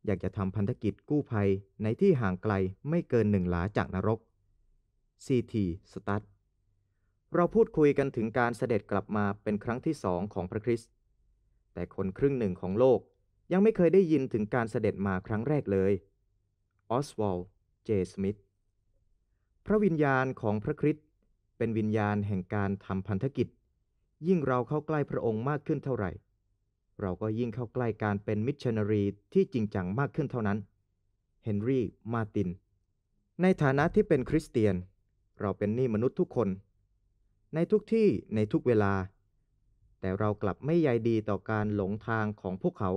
อยากจะทำพันธกิจกู้ภัยในที่ห่างไกลไม่เกินหนึ่งหลาจากนรก ซีที สตัตเราพูดคุยกันถึงการเสด็จกลับมาเป็นครั้งที่สองของพระคริสต์ แต่คนครึ่งหนึ่งของโลกยังไม่เคยได้ยินถึงการเสด็จมาครั้งแรกเลยออสวอลเจสมิธพระวิญญาณของพระคริสต์เป็นวิญญาณแห่งการทำพันธกิจ ยิ่งเราเข้าใกล้พระองค์มากขึ้นเท่าไหร่ เราก็ยิ่งเข้าใกล้การเป็นมิชชันนารีที่จริงจังมากขึ้นเท่านั้น เฮนรี่มาติน ในฐานะที่เป็นคริสเตียน เราเป็นหนี้มนุษย์ทุกคน ในทุกที่ ในทุกเวลา แต่เรากลับไม่ใยดีต่อการหลงทางของพวกเขา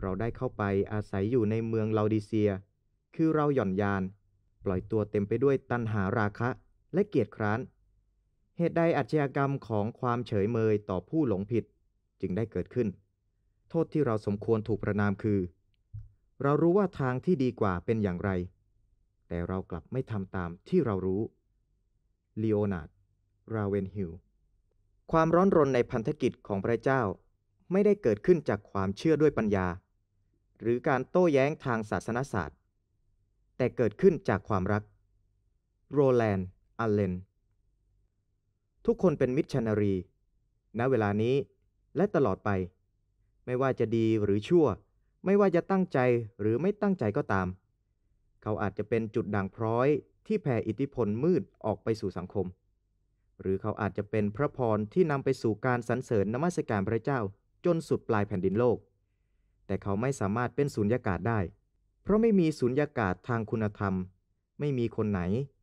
เราได้เข้าไปอาศัยอยู่ในเมืองลาดิเซียคือเราหย่อนยาน ปล่อยตัวเต็มไปด้วยตัณหาราคะและเกียรติคร้าน เหตุใดอาชญากรรมของความเฉยเมยต่อผู้หลงผิดจึงได้เกิดขึ้น โทษที่เราสมควรถูกประนามคือ เรารู้ว่าทางที่ดีกว่าเป็นอย่างไร แต่เรากลับไม่ทำตามที่เรารู้ลีโอนาร์ดราเวนฮิลความร้อนรนในพันธกิจของพระเจ้าไม่ได้เกิดขึ้นจากความเชื่อด้วยปัญญา หรือการโต้แย้งทางศาสนศาสตร์แต่เกิดขึ้นจากความรัก โรแลนด์อัลเลนทุกคนเป็นมิชชันนารี ณเวลานี้และตลอดไป ไม่ว่าจะดีหรือชั่วไม่ว่าจะตั้งใจหรือไม่ตั้งใจก็ตาม เขาอาจจะเป็นจุดด่างพร้อย ที่แผ่อิทธิพลมืดออกไปสู่สังคม หรือเขาอาจจะเป็นพระพรที่นำไปสู่การสรรเสริญนมัสการพระเจ้าจนสุดปลายแผ่นดินโลก แต่เขาไม่สามารถเป็นสุญญากาศได้เพราะไม่มีสุญญากาศทางคุณธรรม ไม่มีคนไหน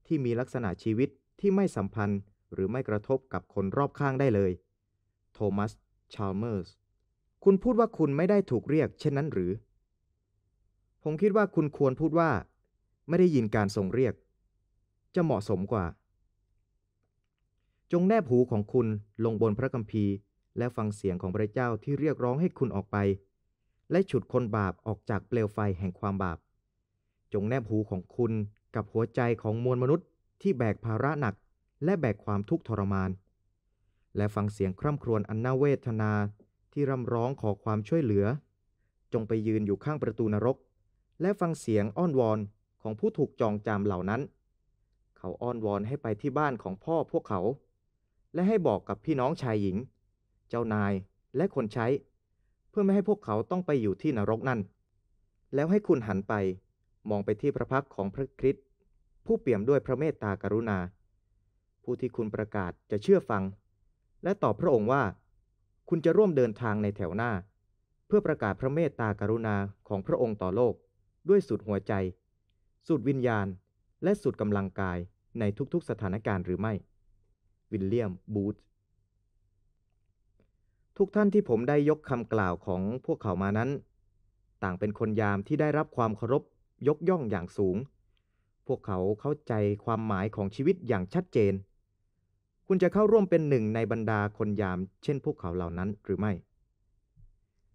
ที่มีลักษณะชีวิตที่ไม่สัมพันธ์ หรือไม่กระทบกับคนรอบข้างได้เลย โทมัส ชาลเมอร์ส คุณพูดว่าคุณไม่ได้ถูกเรียกเช่นนั้นหรือ ผมคิดว่าคุณควรพูดว่า ไม่ได้ยินการส่งเรียก จะเหมาะสมกว่า จงแนบหูของคุณลงบนพระกัมภีร์ และฟังเสียงของพระเจ้าที่เรียกร้องให้คุณออกไปและฉุดคนบาปออกจากเปลวไฟแห่งความบาป จงแนบหูของคุณกับหัวใจของมวลมนุษย์ ที่แบกภาระหนักและแบกความทุกข์ทรมาน และฟังเสียงคร่ำครวญอันน่าเวทนาที่ร่ำร้องขอความช่วยเหลือ จงไปยืนอยู่ข้างประตูนรก และฟังเสียงอ้อนวอนของผู้ถูกจองจำเหล่านั้น เขาอ้อนวอนให้ไปที่บ้านของพ่อพวกเขา และให้บอกกับพี่น้องชายหญิง เจ้านายและคนใช้เพื่อไม่ให้พวกเขาต้องไปอยู่ที่นรกนั่น แล้วให้คุณหันไปมองไปที่พระพักของพระคริสต์ผู้เปี่ยมด้วยพระเมตตากรุณา ผู้ที่คุณประกาศจะเชื่อฟัง และตอบพระองค์ว่า คุณจะร่วมเดินทางในแถวหน้า เพื่อประกาศพระเมตตากรุณาของพระองค์ต่อโลก ด้วยสุดหัวใจสุดวิญญาณและสุดกำลังกายในทุกๆสถานการณ์หรือไม่ วิลเลียมบูธทุกท่านที่ผมได้ยกคำกล่าวของพวกเขามานั้น ต่างเป็นคนยามที่ได้รับความเคารพยกย่องอย่างสูง พวกเขาเข้าใจความหมายของชีวิตอย่างชัดเจน คุณจะเข้าร่วมเป็นหนึ่งในบรรดาคนยาม เช่นพวกเขาเหล่านั้นหรือไม่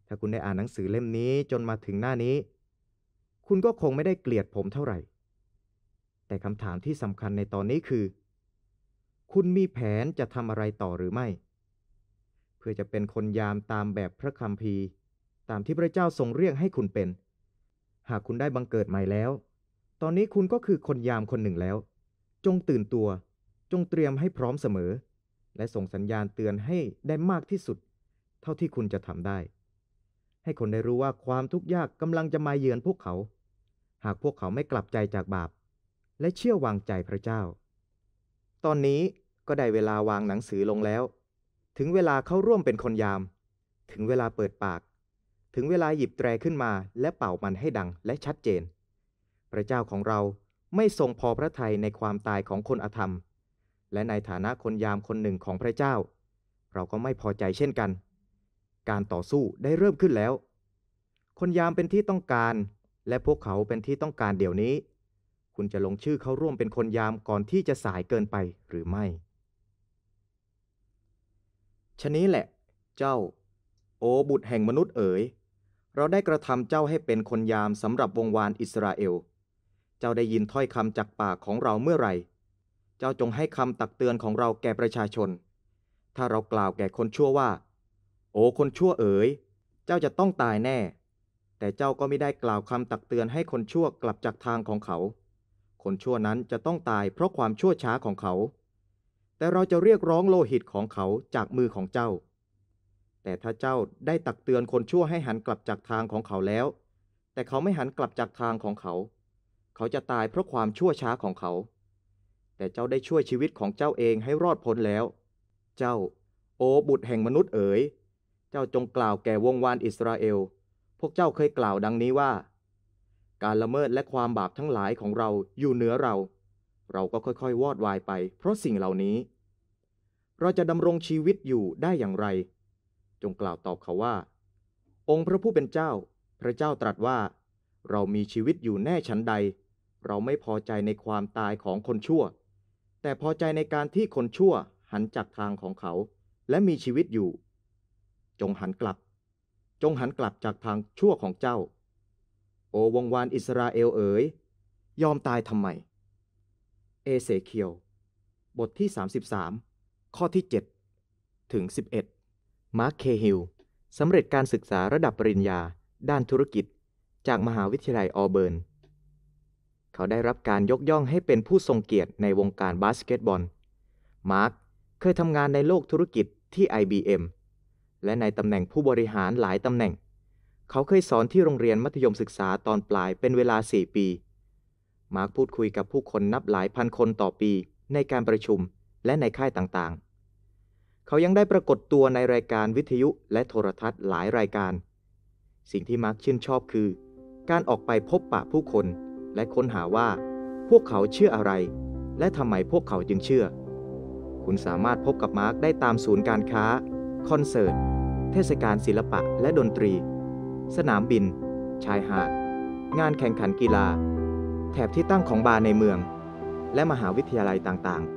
ถ้าคุณได้อ่านหนังสือเล่มนี้จนมาถึงหน้านี้ คุณก็คงไม่ได้เกลียดผมเท่าไหร่ แต่คำถามที่สำคัญในตอนนี้คือ คุณมีแผนจะทำอะไรต่อหรือไม่พื่อจะเป็นคนยามตามแบบพระคัมภีร์ตามที่พระเจ้าทรงเรียกให้คุณเป็น หากคุณได้บังเกิดใหม่แล้ว ตอนนี้คุณก็คือคนยามคนหนึ่งแล้ว จงตื่นตัว จงเตรียมให้พร้อมเสมอ และส่งสัญญาณเตือนให้ได้มากที่สุด เท่าที่คุณจะทำได้ ให้คนได้รู้ว่าความทุกข์ยากกำลังจะมาเยือนพวกเขา หากพวกเขาไม่กลับใจจากบาป และเชื่อวางใจพระเจ้า ตอนนี้ก็ได้เวลาวางหนังสือลงแล้วถึงเวลาเข้าร่วมเป็นคนยาม ถึงเวลาเปิดปาก ถึงเวลาหยิบแตรขึ้นมาและเป่ามันให้ดังและชัดเจน พระเจ้าของเราไม่ทรงพอพระทัยในความตายของคนอธรรม และในฐานะคนยามคนหนึ่งของพระเจ้า เราก็ไม่พอใจเช่นกัน การต่อสู้ได้เริ่มขึ้นแล้ว คนยามเป็นที่ต้องการ และพวกเขาเป็นที่ต้องการเดี๋ยวนี้ คุณจะลงชื่อเข้าร่วมเป็นคนยามก่อนที่จะสายเกินไปหรือไม่ชนี้แหละ เจ้า โอบุตรแห่งมนุษย์เอ๋ย เราได้กระทำเจ้าให้เป็นคนยามสำหรับวงวานอิสราเอล เจ้าได้ยินถ้อยคำจากปากของเราเมื่อไหร่เจ้าจงให้คำตักเตือนของเราแก่ประชาชน ถ้าเรากล่าวแก่คนชั่วว่า โอคนชั่วเอ๋ย เจ้าจะต้องตายแน่ แต่เจ้าก็ไม่ได้กล่าวคำตักเตือนให้คนชั่วกลับจากทางของเขา คนชั่วนั้นจะต้องตายเพราะความชั่วช้าของเขาแต่เราจะเรียกร้องโลหิตของเขาจากมือของเจ้า แต่ถ้าเจ้าได้ตักเตือนคนชั่วให้หันกลับจากทางของเขาแล้ว แต่เขาไม่หันกลับจากทางของเขา เขาจะตายเพราะความชั่วช้าของเขา แต่เจ้าได้ช่วยชีวิตของเจ้าเองให้รอดพ้นแล้ว เจ้า โอบุตรแห่งมนุษย์เอ๋ย เจ้าจงกล่าวแก่วงวานอิสราเอล พวกเจ้าเคยกล่าวดังนี้ว่า การละเมิดและความบาปทั้งหลายของเราอยู่เหนือเราเราก็ค่อยๆ วอดวายไป เพราะสิ่งเหล่านี้ เราจะดำรงชีวิตอยู่ได้อย่างไร จงกล่าวตอบเขาว่า องค์พระผู้เป็นเจ้า พระเจ้าตรัสว่า เรามีชีวิตอยู่แน่ชั้นใด เราไม่พอใจในความตายของคนชั่ว แต่พอใจในการที่คนชั่วหันจากทางของเขา และมีชีวิตอยู่ จงหันกลับ จงหันกลับจากทางชั่วของเจ้า โอวงวานอิสราเอลเอ๋ย ยอมตายทำไมเอเสเคียวบทที่ 33 ข้อที่ 7 ถึง 11มาร์คเคฮิลสำเร็จการศึกษาระดับปริญญาด้านธุรกิจ จากมหาวิทยาลัยออเบิร์น เขาได้รับการยกย่องให้เป็นผู้ทรงเกียรติในวงการบาสเกตบอลมาร์คเคยทำงานในโลกธุรกิจที่ IBM และในตำแหน่งผู้บริหารหลายตำแหน่ง เขาเคยสอนที่โรงเรียนมัธยมศึกษาตอนปลายเป็นเวลา 4 ปีมาร์กพูดคุยกับผู้คนนับหลายพันคนต่อปี ในการประชุมและในค่ายต่างๆ เขายังได้ปรากฏตัวในรายการวิทยุและโทรทัศน์หลายรายการ สิ่งที่มาร์กชื่นชอบคือ การออกไปพบปะผู้คน และค้นหาว่า พวกเขาเชื่ออะไร และทำไมพวกเขาจึงเชื่อ คุณสามารถพบกับมาร์กได้ตามศูนย์การค้า คอนเสิร์ต เทศกาลศิลปะ และดนตรี สนามบิน ชายหาดงานแข่งขันกีฬาแถบที่ตั้งของบาร์ในเมือง และมหาวิทยาลัยต่างๆ